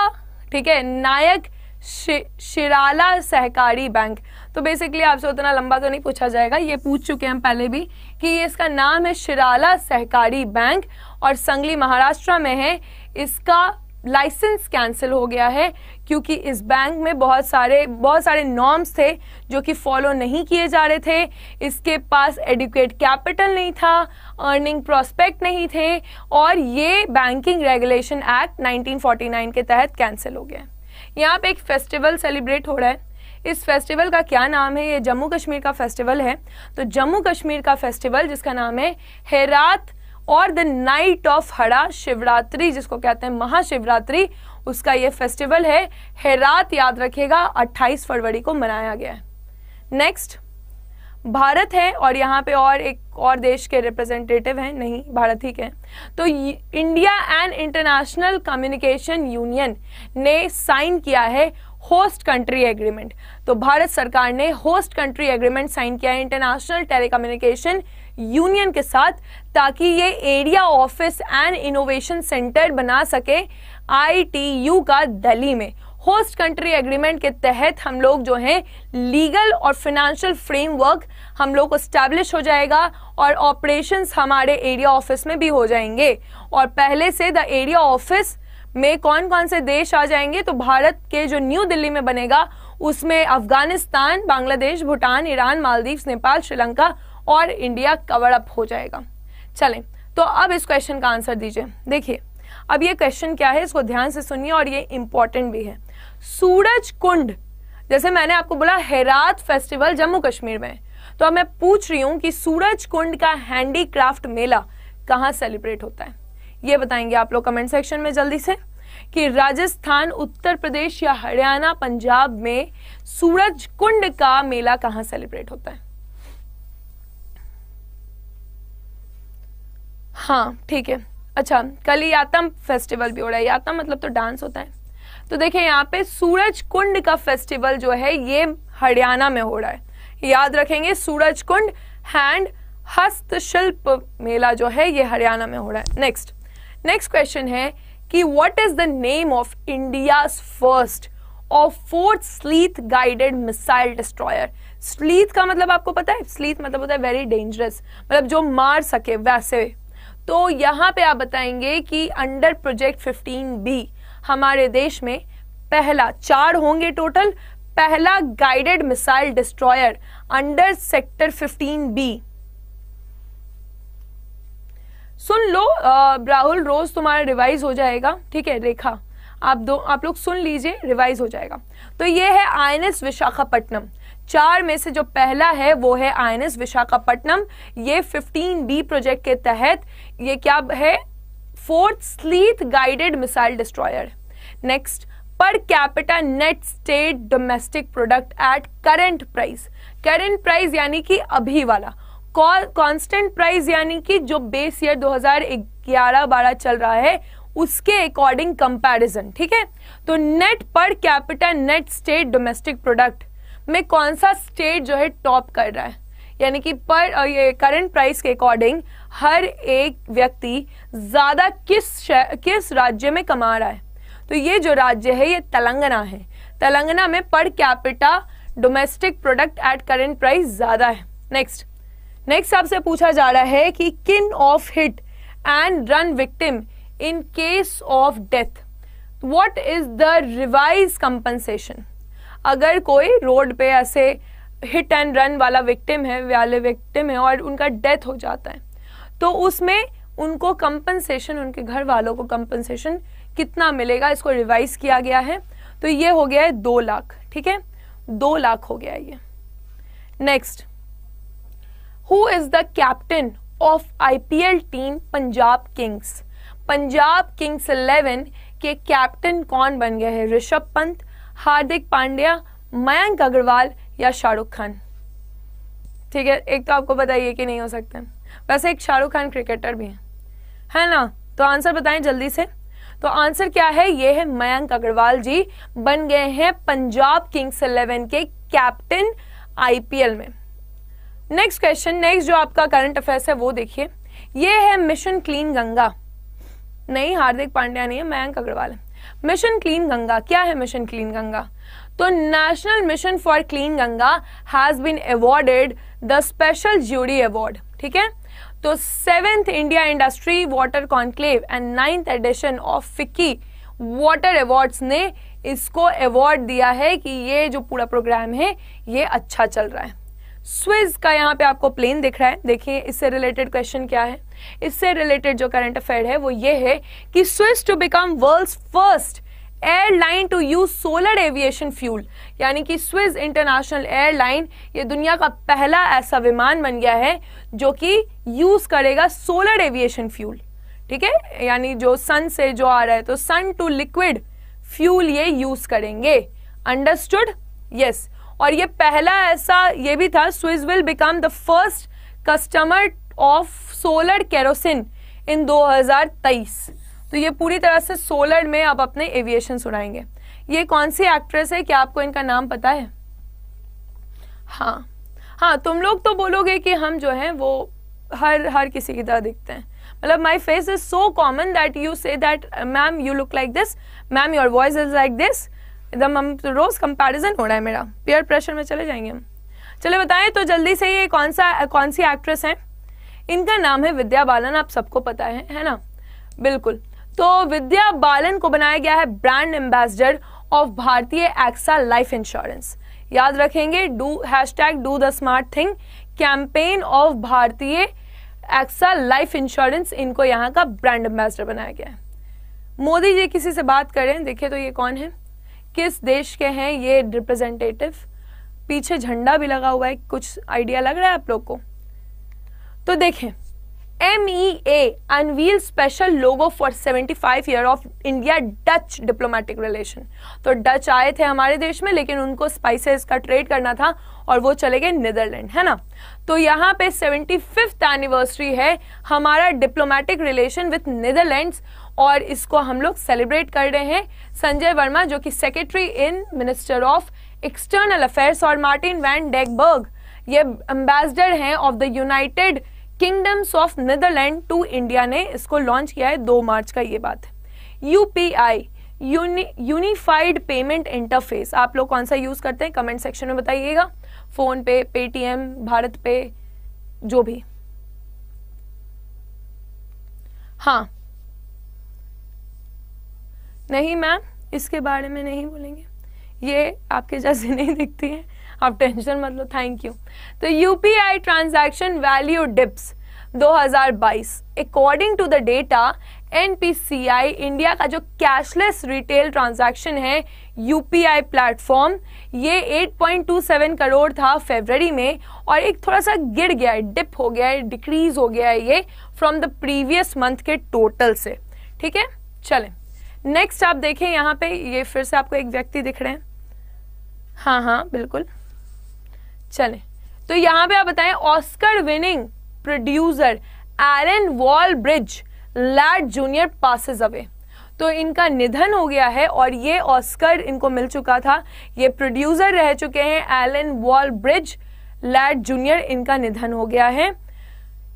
ठीक है नायक शि, शिराला सहकारी बैंक तो बेसिकली आपसे उतना लंबा तो नहीं पूछा जाएगा ये पूछ चुके हैं हम पहले भी कि ये इसका नाम है शिराला सहकारी बैंक और संगली महाराष्ट्र में है इसका लाइसेंस कैंसिल हो गया है क्योंकि इस बैंक में बहुत सारे बहुत सारे नॉर्म्स थे जो कि फॉलो नहीं किए जा रहे थे इसके पास एडुकेट कैपिटल नहीं था अर्निंग प्रॉस्पेक्ट नहीं थे और ये बैंकिंग रेगुलेशन एक्ट 1949 के तहत कैंसिल हो गया यहाँ पे एक फेस्टिवल सेलिब्रेट हो रहा है इस फेस्टिवल का क्या नाम है ये जम्मू कश्मीर का फेस्टिवल है तो जम्मू कश्मीर का फेस्टिवल जिसका नाम है हेरात और the night of Hara Shivratri जिसको कहते हैं महाशिवरात्रि उसका ये फेस्टिवल है हेरात याद रखेगा 28 फरवरी को मनाया गया है नेक्स्ट भारत है और यहाँ पे और एक और देश के रिप्रेजेंटेटिव हैं नहीं भारत ही के तो India and International Communication Union ने साइन किया है होस्ट कंट्री एग्रीमेंट तो भारत सरकार ने होस्ट कंट्री एग्रीमेंट साइन किया है इंटरनेशनल टेलीकम्युनिकेशन यूनियन के साथ ताकि ये area office and innovation centre बना सके आई का दिल्ली में होस्ट कंट्री एग्रीमेंट के तहत हम लोग जो हैं लीगल और फिनेंशियल फ्रेमवर्क हम लोग को स्टैब्लिश हो जाएगा और ऑपरेशंस हमारे एरिया ऑफिस में भी हो जाएंगे और पहले से द एरिया ऑफिस में कौन कौन से देश आ जाएंगे तो भारत के जो न्यू दिल्ली में बनेगा उसमें अफगानिस्तान बांग्लादेश भूटान ईरान मालदीव नेपाल श्रीलंका और इंडिया कवर अप हो जाएगा चलें तो अब इस क्वेश्चन का आंसर दीजिए देखिए अब ये क्वेश्चन क्या है इसको ध्यान से सुनिए और ये इंपॉर्टेंट भी है सूरज कुंड जैसे मैंने आपको बोला हेरात फेस्टिवल जम्मू कश्मीर में तो अब मैं पूछ रही हूं कि सूरज कुंड का हैंडीक्राफ्ट मेला कहाँ सेलिब्रेट होता है ये बताएंगे आप लोग कमेंट सेक्शन में जल्दी से कि राजस्थान उत्तर प्रदेश या हरियाणा पंजाब में सूरज कुंड का मेला कहां सेलिब्रेट होता है हाँ ठीक है अच्छा कल यातम फेस्टिवल भी हो रहा है यातम मतलब तो डांस होता है तो देखें यहाँ पे सूरज कुंड का फेस्टिवल जो है ये हरियाणा में हो रहा है याद रखेंगे सूरज कुंड हैंड हस्तशिल्प मेला जो है ये हरियाणा में हो रहा है नेक्स्ट नेक्स्ट क्वेश्चन है कि what is the name of India first और fourth stealth guided missile destroyer stealth का मतलब आपको पता है स्लीथ मतलब होता है वेरी डेंजरस मतलब जो मार सके वैसे तो यहाँ पे आप बताएंगे कि अंडर प्रोजेक्ट 15 बी हमारे देश में पहला चार होंगे टोटल पहला guided missile destroyer under sector 15 B सुन लो राहुल रोज तुम्हारा रिवाइज हो जाएगा ठीक है रेखा आप दो आप लोग सुन लीजिए रिवाइज हो जाएगा तो ये है आई एन एस विशाखापट्टनम चार में से जो पहला है वो है एस विशाखापट्टनम ये 15 बी प्रोजेक्ट के तहत ये क्या है fourth stealth guided missile destroyer next per capital net state domestic product at current price current price यानी कि अभी वाला कांस्टेंट प्राइस यानी कि जो बेस ईयर 2011-12 चल रहा है उसके अकॉर्डिंग कंपैरिजन ठीक है तो net per capital net state domestic product में कौन सा स्टेट जो है टॉप कर रहा है यानी कि पर ये करंट प्राइस के अकॉर्डिंग हर एक व्यक्ति ज़्यादा किस किस राज्य में कमा रहा है तो ये जो राज्य है ये तेलंगाना है तेलंगाना में per capita domestic product at current price ज़्यादा है नेक्स्ट नेक्स्ट आपसे पूछा जा रहा है कि kin of hit and run victim in case of death what is the revise compensation अगर कोई रोड पे ऐसे हिट एंड रन वाला विक्टिम है वाले विक्टिम है और उनका डेथ हो जाता है तो उसमें उनको कंपनसेशन उनके घर वालों को कंपनसेशन कितना मिलेगा इसको रिवाइज किया गया है तो ये हो गया है दो लाख ठीक है दो लाख हो गया ये next who is the captain of IPL team Punjab Kings Punjab Kings eleven के कैप्टन कौन बन गए हैं ऋषभ पंत हार्दिक पांड्या मयंक अग्रवाल या शाहरुख खान ठीक है एक तो आपको बताइए कि नहीं हो सकते वैसे एक शाहरुख खान क्रिकेटर भी हैं है ना तो आंसर बताएं जल्दी से तो आंसर क्या है ये है मयंक अग्रवाल जी बन गए हैं पंजाब किंग्स इलेवन के कैप्टन आईपीएल में नेक्स्ट क्वेश्चन नेक्स्ट जो आपका करंट अफेयर्स है वो देखिए ये है मिशन क्लीन गंगा नहीं हार्दिक पांड्या नहीं है मयंक अग्रवाल है मिशन क्लीन गंगा क्या है मिशन क्लीन गंगा तो national mission for clean Ganga has been awarded the special jury award ठीक है तो seventh India industry water conclave and ninth edition of FICCI water awards ने इसको अवार्ड दिया है कि ये जो पूरा प्रोग्राम है ये अच्छा चल रहा है स्विज का यहाँ पे आपको प्लेन दिख रहा है देखिए इससे रिलेटेड क्वेश्चन क्या है इससे रिलेटेड जो करंट अफेयर है वो ये है कि Swiss to become world first airline to use solar aviation fuel यानी कि स्विस इंटरनेशनल एयरलाइन ये दुनिया का पहला ऐसा विमान बन गया है जो कि यूज करेगा सोलर एविएशन फ्यूल ठीक है यानी जो सन से जो आ रहा है तो सन टू लिक्विड फ्यूल ये यूज करेंगे अंडरस्टूड यस yes. और ये पहला ऐसा ये भी था Swiss will become the first customer of solar kerosene in 2023 तो ये पूरी तरह से सोलर में आप अपने एविएशन सुनाएंगे ये कौन सी एक्ट्रेस है क्या आपको इनका नाम पता है हाँ हाँ तुम लोग तो बोलोगे कि हम जो हैं वो हर हर किसी की तरह दिखते हैं मतलब my face is so common that you say that ma'am you look like this ma'am your voice is like this एकदम हम तो रोज़ कंपैरिजन हो रहा है मेरा पेयर प्रेशर में चले जाएंगे हम चले बताएं तो जल्दी से ये कौन सा कौन सी एक्ट्रेस हैं इनका नाम है विद्या बालन आप सबको पता है है ना बिल्कुल तो विद्या बालन को बनाया गया है brand ambassador of Bharti AXA life insurance याद रखेंगे do hashtag do the smart thing campaign of Bharti AXA life insurance इनको यहाँ का ब्रांड एम्बेसडर बनाया गया है मोदी जी किसी से बात करें देखिए तो ये कौन है किस देश के हैं ये रिप्रेजेंटेटिव पीछे झंडा भी लगा हुआ है कुछ आइडिया लग रहा है आप लोग को तो देखें M E A unveil special logo for 75 year of India Dutch diplomatic relation तो डच आए थे हमारे देश में लेकिन उनको स्पाइसेस का ट्रेड करना था और वो चले गए नीदरलैंड है ना तो यहाँ पे सेवेंटी फिफ्थ एनिवर्सरी है हमारा डिप्लोमेटिक रिलेशन विथ नीदरलैंड्स और इसको हम लोग सेलिब्रेट कर रहे हैं संजय वर्मा जो कि secretary in minister of external affairs और मार्टिन वैन डेगबर्ग ये एम्बेसडर हैं of the United Kingdoms of Netherland to India ने इसको लॉन्च किया है दो मार्च का ये बात है यूपीआई यूनिफाइड पेमेंट इंटरफेस आप लोग कौन सा यूज करते हैं कमेंट सेक्शन में बताइएगा फोन पे पेटीएम भारत पे जो भी हाँ नहीं मैम इसके बारे में नहीं बोलेंगे ये आपके जैसे नहीं दिखती है आप टेंशन मतलब थैंक यू तो UPI transaction value dips 2022 according to the data NPCI India का जो कैशलेस रिटेल ट्रांजैक्शन है यूपीआई प्लेटफॉर्म ये 8.27 करोड़ था फरवरी में और एक थोड़ा सा गिर गया है डिप हो गया है डिक्रीज हो गया है ये फ्रॉम द प्रीवियस मंथ के टोटल से ठीक है चलें नेक्स्ट आप देखें यहाँ पे ये फिर से आपको एक व्यक्ति दिख रहे हैं हाँ हाँ बिल्कुल चले तो यहाँ पे आप बताएं Oscar winning producer Aaron Walbridge Ladd junior passes away तो इनका निधन हो गया है और ये ऑस्कर इनको मिल चुका था ये प्रोड्यूसर रह चुके हैं Alan Walbridge Ladd junior इनका निधन हो गया है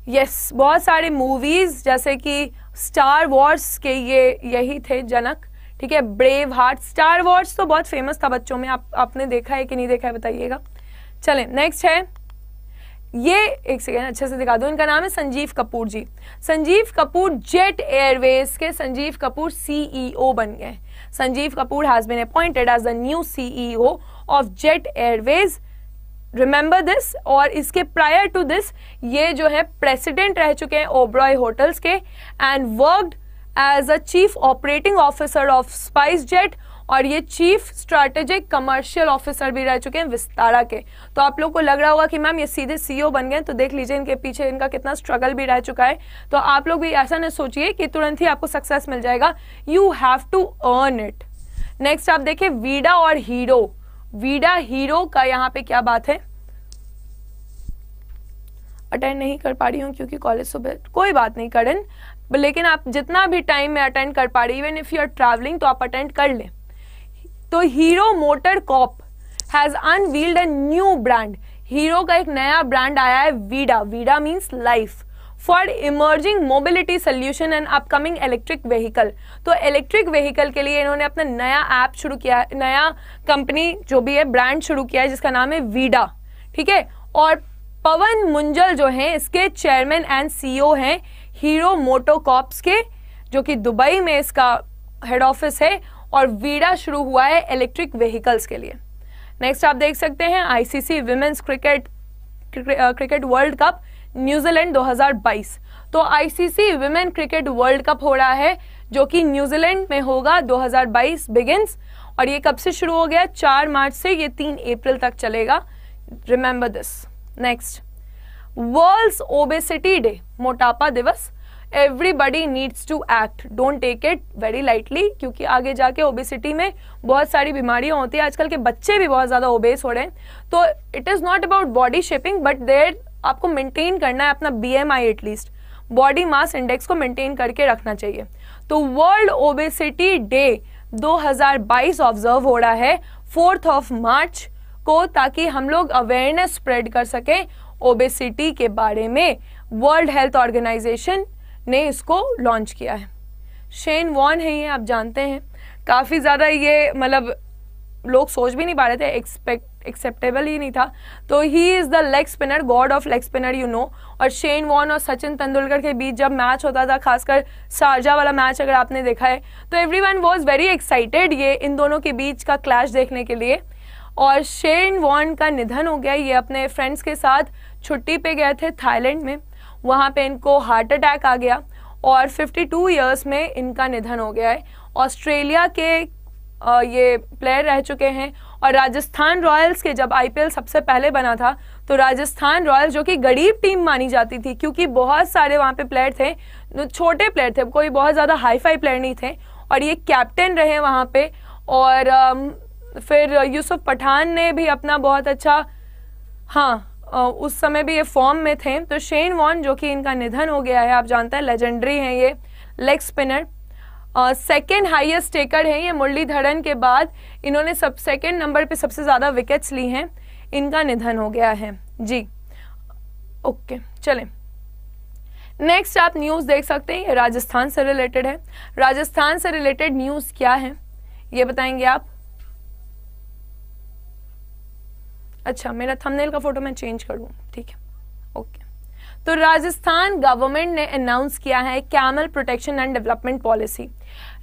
यस yes, बहुत सारे मूवीज जैसे कि स्टार वॉर्स के ये यही थे जनक ठीक है ब्रेव हार्ट स्टार वॉर्स तो बहुत फेमस था बच्चों में आप आपने देखा है कि नहीं देखा है बताइएगा चलें नेक्स्ट है ये एक सेकेंड अच्छे से दिखा दो इनका नाम है संजीव कपूर जी संजीव कपूर जेट एयरवेज के संजीव कपूर सीईओ e बन गए Sanjeev Kapoor has been appointed as the new CEO of Jet Airways remember this और इसके प्रायर टू दिस ये जो है प्रेसिडेंट रह चुके हैं ओब्रॉय होटल्स के and worked as a chief operating officer of SpiceJet और ये चीफ स्ट्रेटेजिक कमर्शियल ऑफिसर भी रह चुके हैं विस्तारा के तो आप लोग को लग रहा होगा कि मैम ये सीधे सीईओ e बन गए तो देख लीजिए इनके पीछे इनका कितना स्ट्रगल भी रह चुका है तो आप लोग भी ऐसा ना सोचिए कि तुरंत ही आपको सक्सेस मिल जाएगा you have to earn it next आप देखिए वीडा और हीरो वीडा हीरो का यहाँ पे क्या बात है अटेंड नहीं कर पा रही हूँ क्योंकि कॉलेज सुबह कोई बात नहीं करें लेकिन आप जितना भी टाइम में अटेंड कर पा रही even if you are travelling तो आप अटेंड कर लें तो Hero motor corp has unveiled a new brand Hero का एक नया ब्रांड आया है Vida Vida means life for emerging mobility solution and upcoming electric vehicle तो इलेक्ट्रिक व्हीकल के लिए इन्होंने अपना नया ऐप शुरू किया है नया कंपनी जो भी है ब्रांड शुरू किया है जिसका नाम है वीडा ठीक है और पवन मुंजल जो हैं इसके चेयरमैन एंड सीईओ हैं हीरो मोटोकॉप्स के जो कि दुबई में इसका हेड ऑफिस है और वीडा शुरू हुआ है इलेक्ट्रिक व्हीकल्स के लिए नेक्स्ट आप देख सकते हैं ICC women's cricket cricket world cup न्यूजीलैंड 2022 तो ICC women cricket world cup हो रहा है जो कि न्यूजीलैंड में होगा 2022 बिगिंस और ये कब से शुरू हो गया चार मार्च से ये तीन अप्रैल तक चलेगा remember this next world obesity day मोटापा दिवस everybody needs to act don't take it very lightly क्योंकि आगे जाके ओबेसिटी में बहुत सारी बीमारियां होती है आजकल के बच्चे भी बहुत ज़्यादा ओबेस हो रहे हैं तो it is not about body shaping but there आपको मेंटेन करना है अपना B M I at least body mass index को मेंटेन करके रखना चाहिए तो वर्ल्ड ओबेसिटी डे 2022 ऑब्जर्व हो रहा है फोर्थ ऑफ मार्च को ताकि हम लोग अवेयरनेस स्प्रेड कर सकें ओबेसिटी के बारे में वर्ल्ड हेल्थ ऑर्गेनाइजेशन ने इसको लॉन्च किया है शेन वॉन है ये आप जानते हैं काफ़ी ज़्यादा ये मतलब लोग सोच भी नहीं पा रहे थे एक्सपेक्ट एक्सेप्टेबल ही नहीं था तो he is the leg spinner god of leg spinner you know और शेन वॉन और सचिन तेंदुलकर के बीच जब मैच होता था खासकर शारजा वाला मैच अगर आपने देखा है तो every one was very excited ये इन दोनों के बीच का क्लैश देखने के लिए और शेन वॉन का निधन हो गया ये अपने फ्रेंड्स के साथ छुट्टी पे गए थे थाईलैंड में वहाँ पे इनको हार्ट अटैक आ गया और 52 इयर्स में इनका निधन हो गया है ऑस्ट्रेलिया के ये प्लेयर रह चुके हैं और राजस्थान रॉयल्स के जब आईपीएल सबसे पहले बना था तो राजस्थान रॉयल्स जो कि गरीब टीम मानी जाती थी क्योंकि बहुत सारे वहाँ पे प्लेयर थे छोटे प्लेयर थे कोई बहुत ज़्यादा हाई फाई प्लेयर नहीं थे और ये कैप्टन रहे वहाँ पे और फिर यूसुफ पठान ने भी अपना बहुत अच्छा हाँ उस समय भी ये फॉर्म में थे तो शेन वॉन जो कि इनका निधन हो गया है आप जानते हैं लेजेंडरी हैं ये leg spinner second highest taker हैं ये मुरलीधरन के बाद इन्होंने सब सेकेंड नंबर पे सबसे ज़्यादा विकेट्स ली हैं इनका निधन हो गया है जी ओके चलें नेक्स्ट आप न्यूज़ देख सकते हैं ये राजस्थान से रिलेटेड है राजस्थान से रिलेटेड न्यूज़ क्या है ये बताएंगे आप अच्छा मेरा थंबनेल का फोटो मैं चेंज कर ठीक है ओके तो राजस्थान गवर्नमेंट ने अनाउंस किया है camel protection and development policy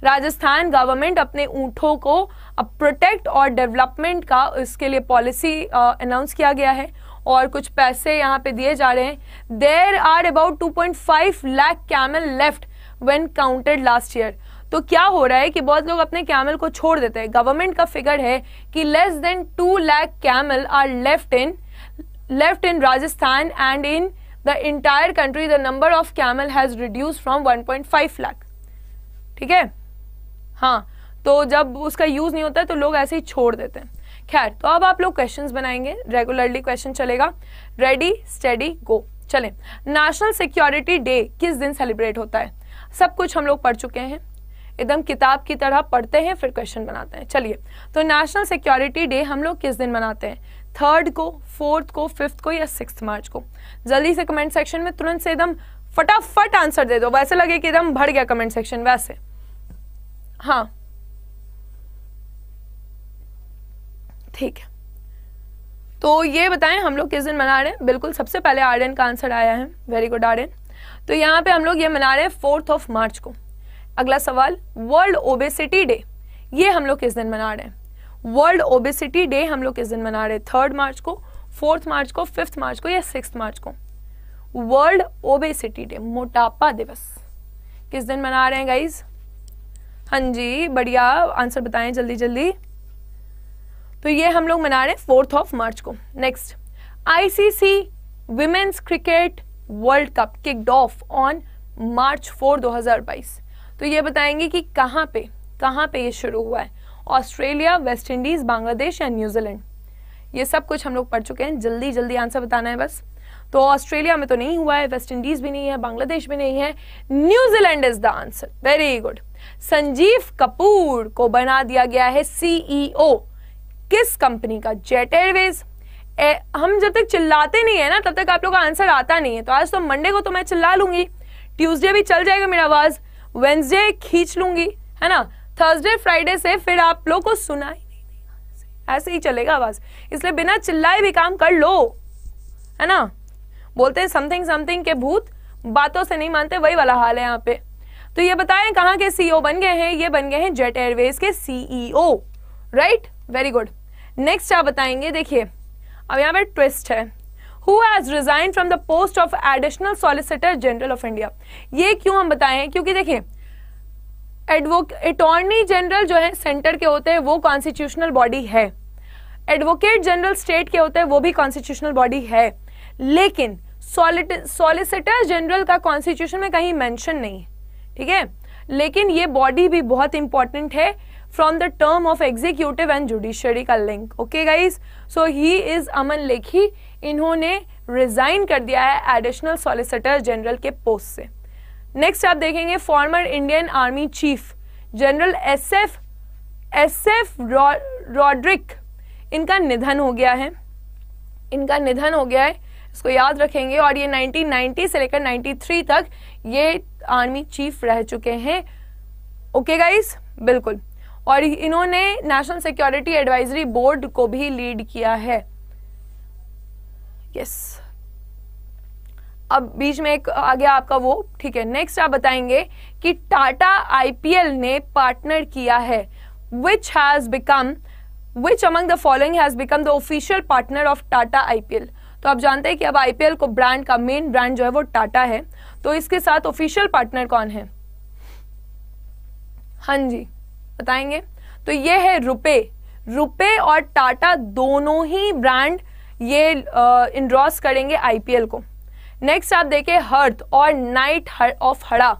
Rajasthan government अपने ऊँटों को प्रोटेक्ट और डेवलपमेंट का इसके लिए पॉलिसी अनाउंस किया गया है और कुछ पैसे यहाँ पे दिए जा रहे हैं there are about 2.5 lakh camel left when counted last year तो क्या हो रहा है कि बहुत लोग अपने कैमल को छोड़ देते हैं गवर्नमेंट का फिगर है कि less than two lakh camel are left in left in Rajasthan and in the entire country the number of camel has reduce from 1.5 lakh ठीक है हाँ तो जब उसका यूज नहीं होता है तो लोग ऐसे ही छोड़ देते हैं खैर तो अब आप लोग क्वेश्चन बनाएंगे रेगुलरली क्वेश्चन चलेगा रेडी स्टडी गो चले नेशनल सिक्योरिटी डे किस दिन सेलिब्रेट होता है सब कुछ हम लोग पढ़ चुके हैं एकदम किताब की तरह पढ़ते हैं फिर क्वेश्चन बनाते हैं चलिए तो नेशनल सिक्योरिटी डे हम लोग किस दिन मनाते हैं थर्ड को फोर्थ को फिफ्थ को या सिक्स मार्च को जल्दी से कमेंट सेक्शन में तुरंत से एकदम फटाफट आंसर दे दो वैसे लगे कि एकदम भर गया कमेंट सेक्शन वैसे हाँ ठीक है तो ये बताएं हम लोग किस दिन मना रहे हैं बिल्कुल सबसे पहले आर्यन का आंसर आया है वेरी गुड आर्यन तो यहाँ पे हम लोग ये मना रहे हैं फोर्थ ऑफ मार्च को अगला सवाल वर्ल्ड ओबेसिटी डे ये हम लोग किस दिन मना रहे हैं वर्ल्ड ओबेसिटी डे हम लोग किस दिन मना रहे हैं थर्ड मार्च को फोर्थ मार्च को फिफ्थ मार्च को या सिक्स मार्च को वर्ल्ड ओबेसिटी डे मोटापा दिवस किस दिन मना रहे हैं गाइज हाँ जी बढ़िया आंसर बताएं जल्दी जल्दी तो ये हम लोग मना रहे हैं फोर्थ ऑफ मार्च को next ICC women's cricket world cup kicked off on March four दो हजार बाईस तो ये बताएंगे कि कहाँ पे कहाँ पे ये शुरू हुआ है ऑस्ट्रेलिया वेस्ट इंडीज बांग्लादेश या न्यूजीलैंड ये सब कुछ हम लोग पढ़ चुके हैं जल्दी जल्दी आंसर बताना है बस तो ऑस्ट्रेलिया में तो नहीं हुआ है वेस्ट इंडीज भी नहीं है बांग्लादेश भी नहीं है New Zealand is the answer very good Sanjiv Kapoor को बना दिया गया है सीईओ e किस कंपनी का जेट एयरवेज हम जब तक चिल्लाते नहीं है ना तब तक आप लोग का आंसर आता नहीं है तो आज तो मंडे को तो मैं चिल्ला लूंगी ट्यूसडे भी चल जाएगा मेरा आवाज़ वेंसडे खींच लूंगी है ना थर्सडे फ्राइडे से फिर आप लोग को सुना ही नहीं देगा ऐसे ही चलेगा आवाज इसलिए बिना चिल्लाए भी काम कर लो है ना बोलते हैं समथिंग समथिंग के भूत बातों से नहीं मानते वही वाला हाल है यहाँ पे तो ये बताएं कहाँ के सीईओ e बन गए हैं ये बन गए हैं जेट एयरवेज के CEO right very good next आप बताएंगे देखिए अब यहाँ पे ट्विस्ट है who has resign from the post of additional solicitor general of India ये क्यों हम बताएं क्योंकि देखिए एडवोक अटॉर्नी जनरल जो है सेंटर के होते हैं वो कॉन्स्टिट्यूशनल बॉडी है एडवोकेट जनरल स्टेट के होते हैं वो भी कॉन्स्टिट्यूशनल बॉडी है लेकिन सॉलिसिटर जनरल का कॉन्स्टिट्यूशन में कहीं मेंशन नहीं ठीक है लेकिन ये बॉडी भी बहुत इंपॉर्टेंट है from the term of executive and judiciary का link okay guys so he is Aman Lekhi इन्होंने रिजाइन कर दिया है एडिशनल सॉलिसिटर जनरल के पोस्ट से नेक्स्ट आप देखेंगे former Indian army chief general S F S F Rodrigues इनका निधन हो गया है इनका निधन हो गया है इसको याद रखेंगे और ये 1990 से लेकर 93 तक ये आर्मी चीफ रह चुके हैं ओके गाइस बिल्कुल और इन्होंने नेशनल सिक्योरिटी एडवाइजरी बोर्ड को भी लीड किया है यस अब बीच में एक आ गया आपका वो ठीक है नेक्स्ट आप बताएंगे कि टाटा आईपीएल ने पार्टनर किया है which has become which among the following has become the official partner of Tata IPL तो आप जानते हैं कि अब आईपीएल को ब्रांड का मेन ब्रांड जो है वो टाटा है तो इसके साथ ऑफिशियल पार्टनर कौन है हाँ जी बताएंगे तो ये है रुपे रुपे और टाटा दोनों ही ब्रांड ये इंड्रॉस करेंगे आईपीएल को नेक्स्ट आप देखें हर्थ और night of Hara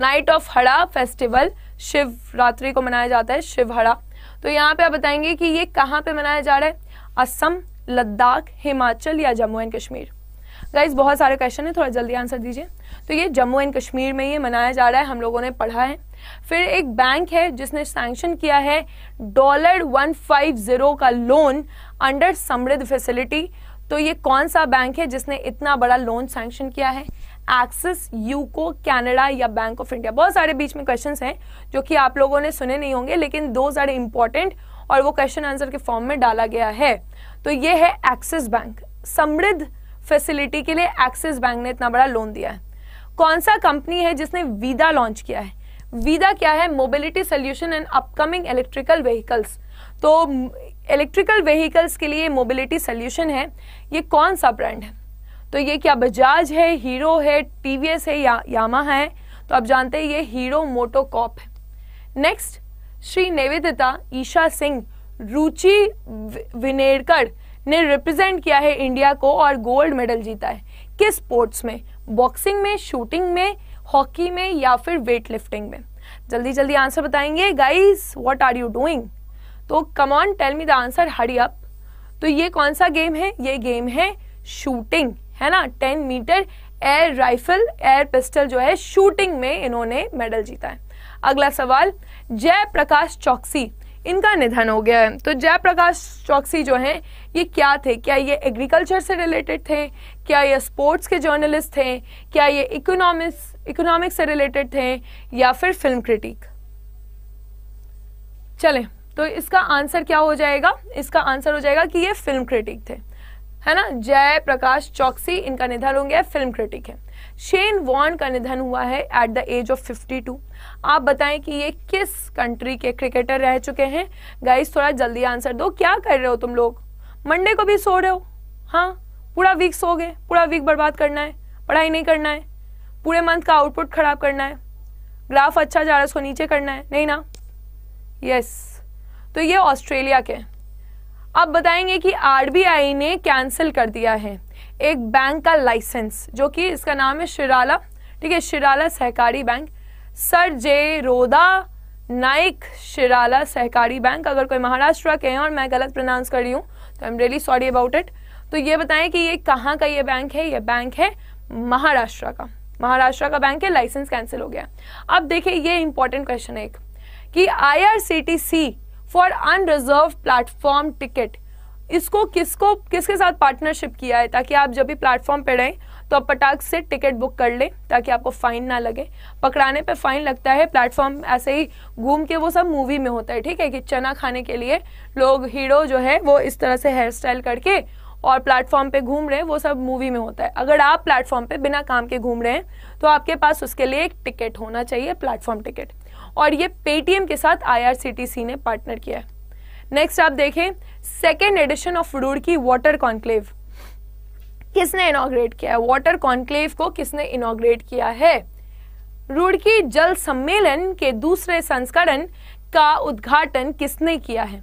night of Hara festival Shivratri को मनाया जाता है शिव हड़ा तो यहाँ पे आप बताएंगे कि ये कहाँ पे मनाया जा रहा है असम लद्दाख हिमाचल या जम्मू एंड कश्मीर गाइज बहुत सारे क्वेश्चन है थोड़ा जल्दी आंसर दीजिए तो ये जम्मू एंड कश्मीर में ये मनाया जा रहा है हम लोगों ने पढ़ा है फिर एक बैंक है जिसने सैंक्शन किया है डॉलर वन फाइव जीरो का लोन अंडर समृद्ध फैसिलिटी तो ये कौन सा बैंक है जिसने इतना बड़ा लोन सैंक्शन किया है एक्सिस यूको कैनेडा या बैंक ऑफ इंडिया बहुत सारे बीच में क्वेश्चंस हैं जो कि आप लोगों ने सुने नहीं होंगे लेकिन दो आर इंपॉर्टेंट और वो क्वेश्चन आंसर के फॉर्म में डाला गया है तो ये है एक्सिस बैंक समृद्ध फैसिलिटी के लिए एक्सिस बैंक ने इतना बड़ा लोन दिया है कौन सा कंपनी है जिसने वीदा लॉन्च किया है वीदा क्या है mobility solution and upcoming electrical vehicles तो इलेक्ट्रिकल व्हीकल्स के लिए मोबिलिटी सोल्यूशन है ये कौन सा ब्रांड है तो ये क्या बजाज है हीरो है टीवीएस है या यामा है तो आप जानते हैं ये हीरो मोटोकॉप है नेक्स्ट श्री निवेदिता ईशा सिंह रुचि विनेरकर ने रिप्रेजेंट किया है इंडिया को और गोल्ड मेडल जीता है किस स्पोर्ट्स में बॉक्सिंग में शूटिंग में हॉकी में या फिर वेट लिफ्टिंग में जल्दी जल्दी आंसर बताएंगे guys what are you doing तो come on tell me the answer hurry up तो ये कौन सा गेम है ये गेम है शूटिंग है ना ten metre air rifle air pistol जो है शूटिंग में इन्होंने मेडल जीता है अगला सवाल जयप्रकाश चौकसी इनका निधन हो गया है तो जयप्रकाश चौकसी जो हैं ये क्या थे क्या ये एग्रीकल्चर से रिलेटेड थे क्या ये स्पोर्ट्स के जर्नलिस्ट थे क्या ये इकोनॉमिक्स इकोनॉमिक्स से रिलेटेड थे या फिर फिल्म क्रिटिक चलें तो इसका आंसर क्या हो जाएगा इसका आंसर हो जाएगा कि ये फिल्म क्रिटिक थे है ना जय प्रकाश चौकसी इनका निधन हो गया फिल्म क्रिटिक है शेन वॉन का निधन हुआ है एट द एज ऑफ 52 आप बताएं कि ये किस कंट्री के क्रिकेटर रह चुके हैं गाइस थोड़ा जल्दी आंसर दो क्या कर रहे हो तुम लोग मंडे को भी सो रहे हो हाँ पूरा वीक सो गए पूरा वीक बर्बाद करना है पढ़ाई नहीं करना है पूरे मंथ का आउटपुट खराब करना है ग्राफ अच्छा जा रहा है उसको नीचे करना है नहीं ना यस तो ये ऑस्ट्रेलिया के अब बताएंगे कि आरबीआई ने कैंसिल कर दिया है एक बैंक का लाइसेंस जो कि इसका नाम है शिराला ठीक है शिराला सहकारी बैंक सर जे रोदा नाइक शिराला सहकारी बैंक अगर कोई महाराष्ट्र के हैं और मैं गलत प्रोनाउंस कर रही हूँ तो I am really sorry about it तो ये बताएं कि ये कहाँ का ये बैंक है ये बैंक है महाराष्ट्र का महाराष्ट्र का बैंक है लाइसेंस कैंसिल हो गया अब देखिए ये इंपॉर्टेंट क्वेश्चन है एक कि I for unreserved platform ticket इसको किसको किसके साथ पार्टनरशिप किया है ताकि आप जब भी प्लेटफॉर्म पे रहें तो आप पटाख से टिकट बुक कर लें ताकि आपको फाइन ना लगे पकड़ाने पे फाइन लगता है प्लेटफॉर्म ऐसे ही घूम के वो सब मूवी में होता है ठीक है कि चना खाने के लिए लोग हीरो जो है वो इस तरह से हेयर स्टाइल करके और प्लेटफॉर्म पे घूम रहे हैं वो सब मूवी में होता है अगर आप प्लेटफॉर्म पे बिना काम के घूम रहे हैं तो आपके पास उसके लिए एक टिकट होना चाहिए प्लेटफॉर्म टिकट और ये पेटीएम के साथ आईआरसीटीसी ने पार्टनर किया है नेक्स्ट आप देखें second edition of Roorkee water conclave किसने इनाग्रेट किया है वाटर कॉन्क्लेव को किसने इनोग्रेट किया है रुड़की जल सम्मेलन के दूसरे संस्करण का उद्घाटन किसने किया है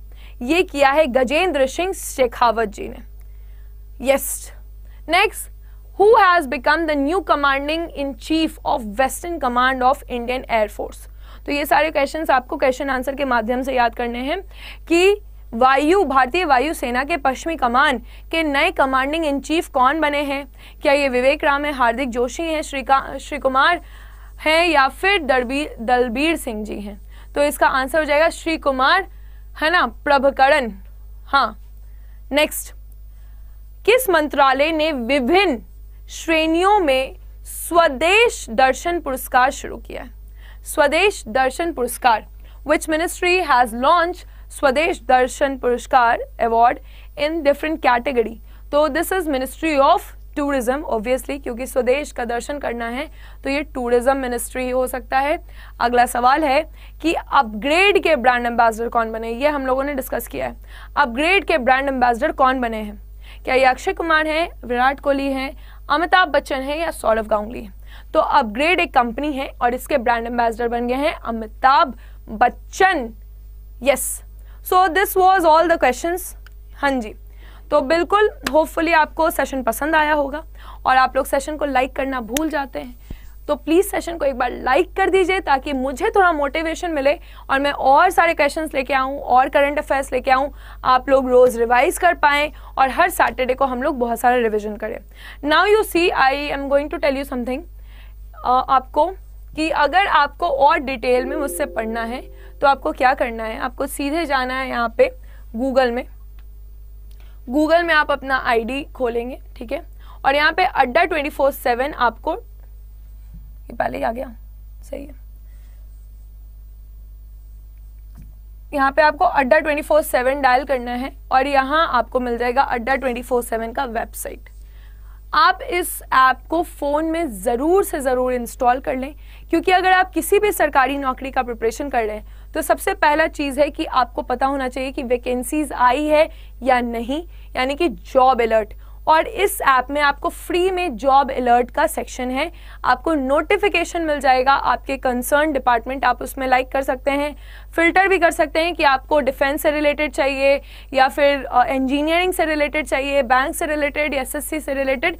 ये किया है गजेंद्र सिंह शेखावत जी ने yes next who has become the new commanding in chief of western command of Indian air force तो ये सारे क्वेश्चन आपको क्वेश्चन आंसर के माध्यम से याद करने हैं कि वायु भारतीय वायुसेना के पश्चिमी कमान के नए कमांडिंग इन चीफ कौन बने हैं क्या ये विवेक राम है हार्दिक जोशी हैं श्रीका श्री कुमार हैं या फिर दलबीर दलबीर सिंह जी हैं तो इसका आंसर हो जाएगा श्री कुमार है ना प्रभकरण हाँ नेक्स्ट किस मंत्रालय ने विभिन्न श्रेणियों में स्वदेश दर्शन पुरस्कार शुरू किया है Swadesh Darshan पुरस्कार Which ministry has launched Swadesh Darshan पुरस्कार award in different category? तो this is ministry of tourism obviously क्योंकि स्वदेश का दर्शन करना है तो ये टूरिज्म मिनिस्ट्री हो सकता है अगला सवाल है कि अपग्रेड के ब्रांड एम्बेसडर कौन बने ये हम लोगों ने डिस्कस किया है अपग्रेड के ब्रांड एम्बेसडर कौन बने हैं क्या ये अक्षय कुमार हैं विराट कोहली हैं अमिताभ बच्चन हैं या सौरभ गांगुली हैं तो अपग्रेड एक कंपनी है और इसके ब्रांड एम्बेसडर बन गए हैं Amitabh Bachchan yes so this was all the question हाँ जी तो बिल्कुल होपफुली आपको सेशन पसंद आया होगा और आप लोग सेशन को लाइक करना भूल जाते हैं तो प्लीज़ सेशन को एक बार लाइक कर दीजिए ताकि मुझे थोड़ा मोटिवेशन मिले और मैं और सारे क्वेश्चंस लेके आऊँ और करंट अफेयर्स लेके आऊँ आप लोग रोज़ रिवाइज कर पाए और हर सैटरडे को हम लोग बहुत सारा रिविजन करें now you see I am going to tell you something आपको कि अगर आपको और डिटेल में मुझसे पढ़ना है तो आपको क्या करना है आपको सीधे जाना है यहाँ पे गूगल में गूगल में आप अपना आईडी खोलेंगे ठीक है और यहाँ पे अड्डा ट्वेंटी फोर सेवन आपको ये पहले ही आ गया सही है यहाँ पे आपको अड्डा ट्वेंटी फोर सेवन डायल करना है और यहाँ आपको मिल जाएगा अड्डा ट्वेंटी फोर सेवन का वेबसाइट आप इस ऐप को फ़ोन में ज़रूर से ज़रूर इंस्टॉल कर लें क्योंकि अगर आप किसी भी सरकारी नौकरी का प्रिपरेशन कर रहे हैं तो सबसे पहला चीज़ है कि आपको पता होना चाहिए कि वैकेंसीज आई है या नहीं यानी कि जॉब अलर्ट और इस ऐप में आपको फ्री में जॉब अलर्ट का सेक्शन है आपको नोटिफिकेशन मिल जाएगा आपके कंसर्न डिपार्टमेंट आप उसमें लाइक कर सकते हैं फिल्टर भी कर सकते हैं कि आपको डिफेंस से रिलेटेड चाहिए या फिर इंजीनियरिंग uh, से रिलेटेड चाहिए बैंक से रिलेटेड या एस से रिलेटेड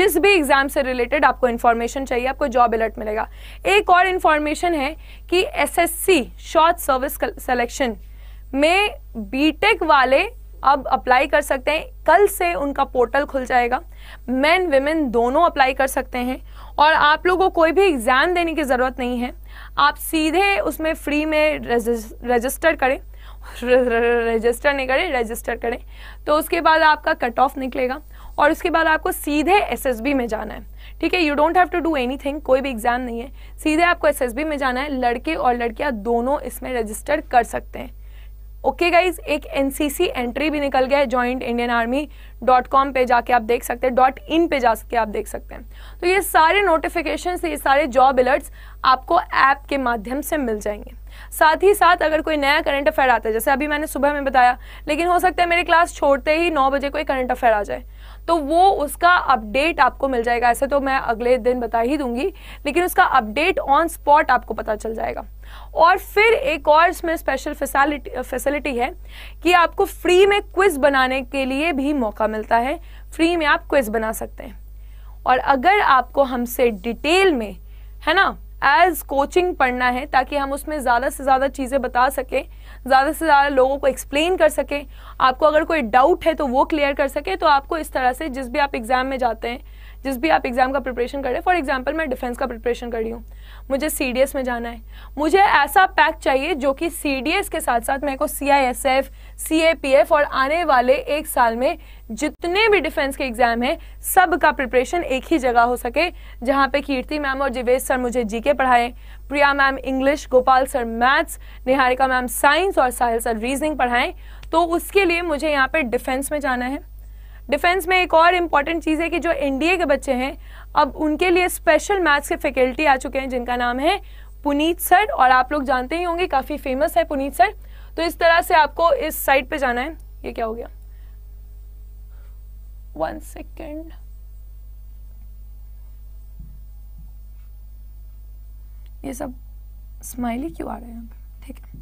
जिस भी एग्ज़ाम से रिलेटेड आपको इन्फॉर्मेशन चाहिए आपको जॉब अलर्ट मिलेगा एक और इन्फॉर्मेशन है कि सी शॉर्ट सर्विस सेलेक्शन में बीटेक वाले अब अप्लाई कर सकते हैं कल से उनका पोर्टल खुल जाएगा मैन वेमेन दोनों अप्लाई कर सकते हैं और आप लोगों को कोई भी एग्ज़ाम देने की ज़रूरत नहीं है आप सीधे उसमें फ्री में रजिस्टर करें रजिस्टर नहीं करें रजिस्टर करें तो उसके बाद आपका कट ऑफ निकलेगा और उसके बाद आपको सीधे एसएसबी में जाना है ठीक है you don't have to do anything कोई भी एग्ज़ाम नहीं है सीधे आपको एसएसबी में जाना है लड़के और लड़कियां दोनों इसमें रजिस्टर कर सकते हैं ओके गाइज एक एनसीसी एंट्री भी निकल गया है join Indian army dot com पर जाके आप देख सकते हैं डॉट इन पर जा सके आप देख सकते हैं तो ये सारे नोटिफिकेशन ये सारे जॉब अलर्ट्स आपको ऐप के माध्यम से मिल जाएंगे साथ ही साथ अगर कोई नया करंट अफेयर आता है जैसे अभी मैंने सुबह में बताया लेकिन हो सकता है मेरे क्लास छोड़ते ही नौ बजे कोई करंट अफेयर आ जाए तो वो उसका अपडेट आपको मिल जाएगा ऐसे तो मैं अगले दिन बता ही दूंगी लेकिन उसका अपडेट ऑन स्पॉट आपको पता चल जाएगा और फिर एक और इसमें स्पेशल फैसिलिटी फैसिलिटी है कि आपको फ्री में क्विज बनाने के लिए भी मौका मिलता है फ्री में आप क्विज बना सकते हैं और अगर आपको हमसे डिटेल में है ना एज कोचिंग पढ़ना है ताकि हम उसमें ज़्यादा से ज़्यादा चीज़ें बता सकें ज़्यादा से ज़्यादा लोगों को एक्सप्लेन कर सकें आपको अगर कोई डाउट है तो वो क्लियर कर सकें तो आपको इस तरह से जिस भी आप एग्ज़ाम में जाते हैं जिस भी आप एग्ज़ाम का प्रिपरेशन कर रहे हैं फॉर एग्जाम्पल मैं डिफेंस का प्रिपरेशन कर रही हूँ मुझे सी में जाना है मुझे ऐसा पैक चाहिए जो कि सी के साथ साथ मेरे को C I S F C A P F और आने वाले एक साल में जितने भी डिफेंस के एग्ज़ाम हैं सब का प्रिपरेशन एक ही जगह हो सके जहाँ पे कीर्ति मैम और जिवेश सर मुझे जी के पढ़ाएं Priya ma'am English Gopal sir maths Niharika ma'am science और साहिल सर रीजनिंग पढ़ाएं तो उसके लिए मुझे यहाँ पे डिफेंस में जाना है डिफेंस में एक और इम्पॉर्टेंट चीज़ है कि जो एनडीए के बच्चे हैं अब उनके लिए स्पेशल मैथ्स के फैकल्टी आ चुके हैं जिनका नाम है पुनीत सर और आप लोग जानते ही होंगे काफ़ी फेमस है पुनीत सर तो इस तरह से आपको इस साइड पे जाना है ये क्या हो गया वन सेकेंड ये सब स्माइली क्यों आ रहे हैं ठीक है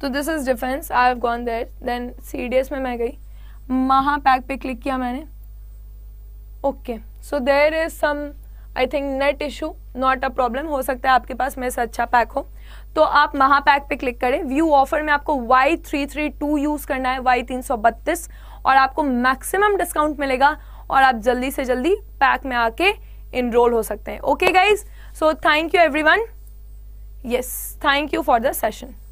तो this is defence I have gone there then सी में मैं गई महापैक पे क्लिक किया मैंने okay so there is some I think net issue not a problem हो सकता है आपके पास मेरे से अच्छा पैक हो तो आप महापैक पे क्लिक करें व्यू ऑफर में आपको Y three three two use करना है वाई तीन सौ बत्तीस और आपको मैक्सिमम डिस्काउंट मिलेगा और आप जल्दी से जल्दी पैक में आके इनरोल हो सकते हैं okay guys so thank you everyone yes thank you for the session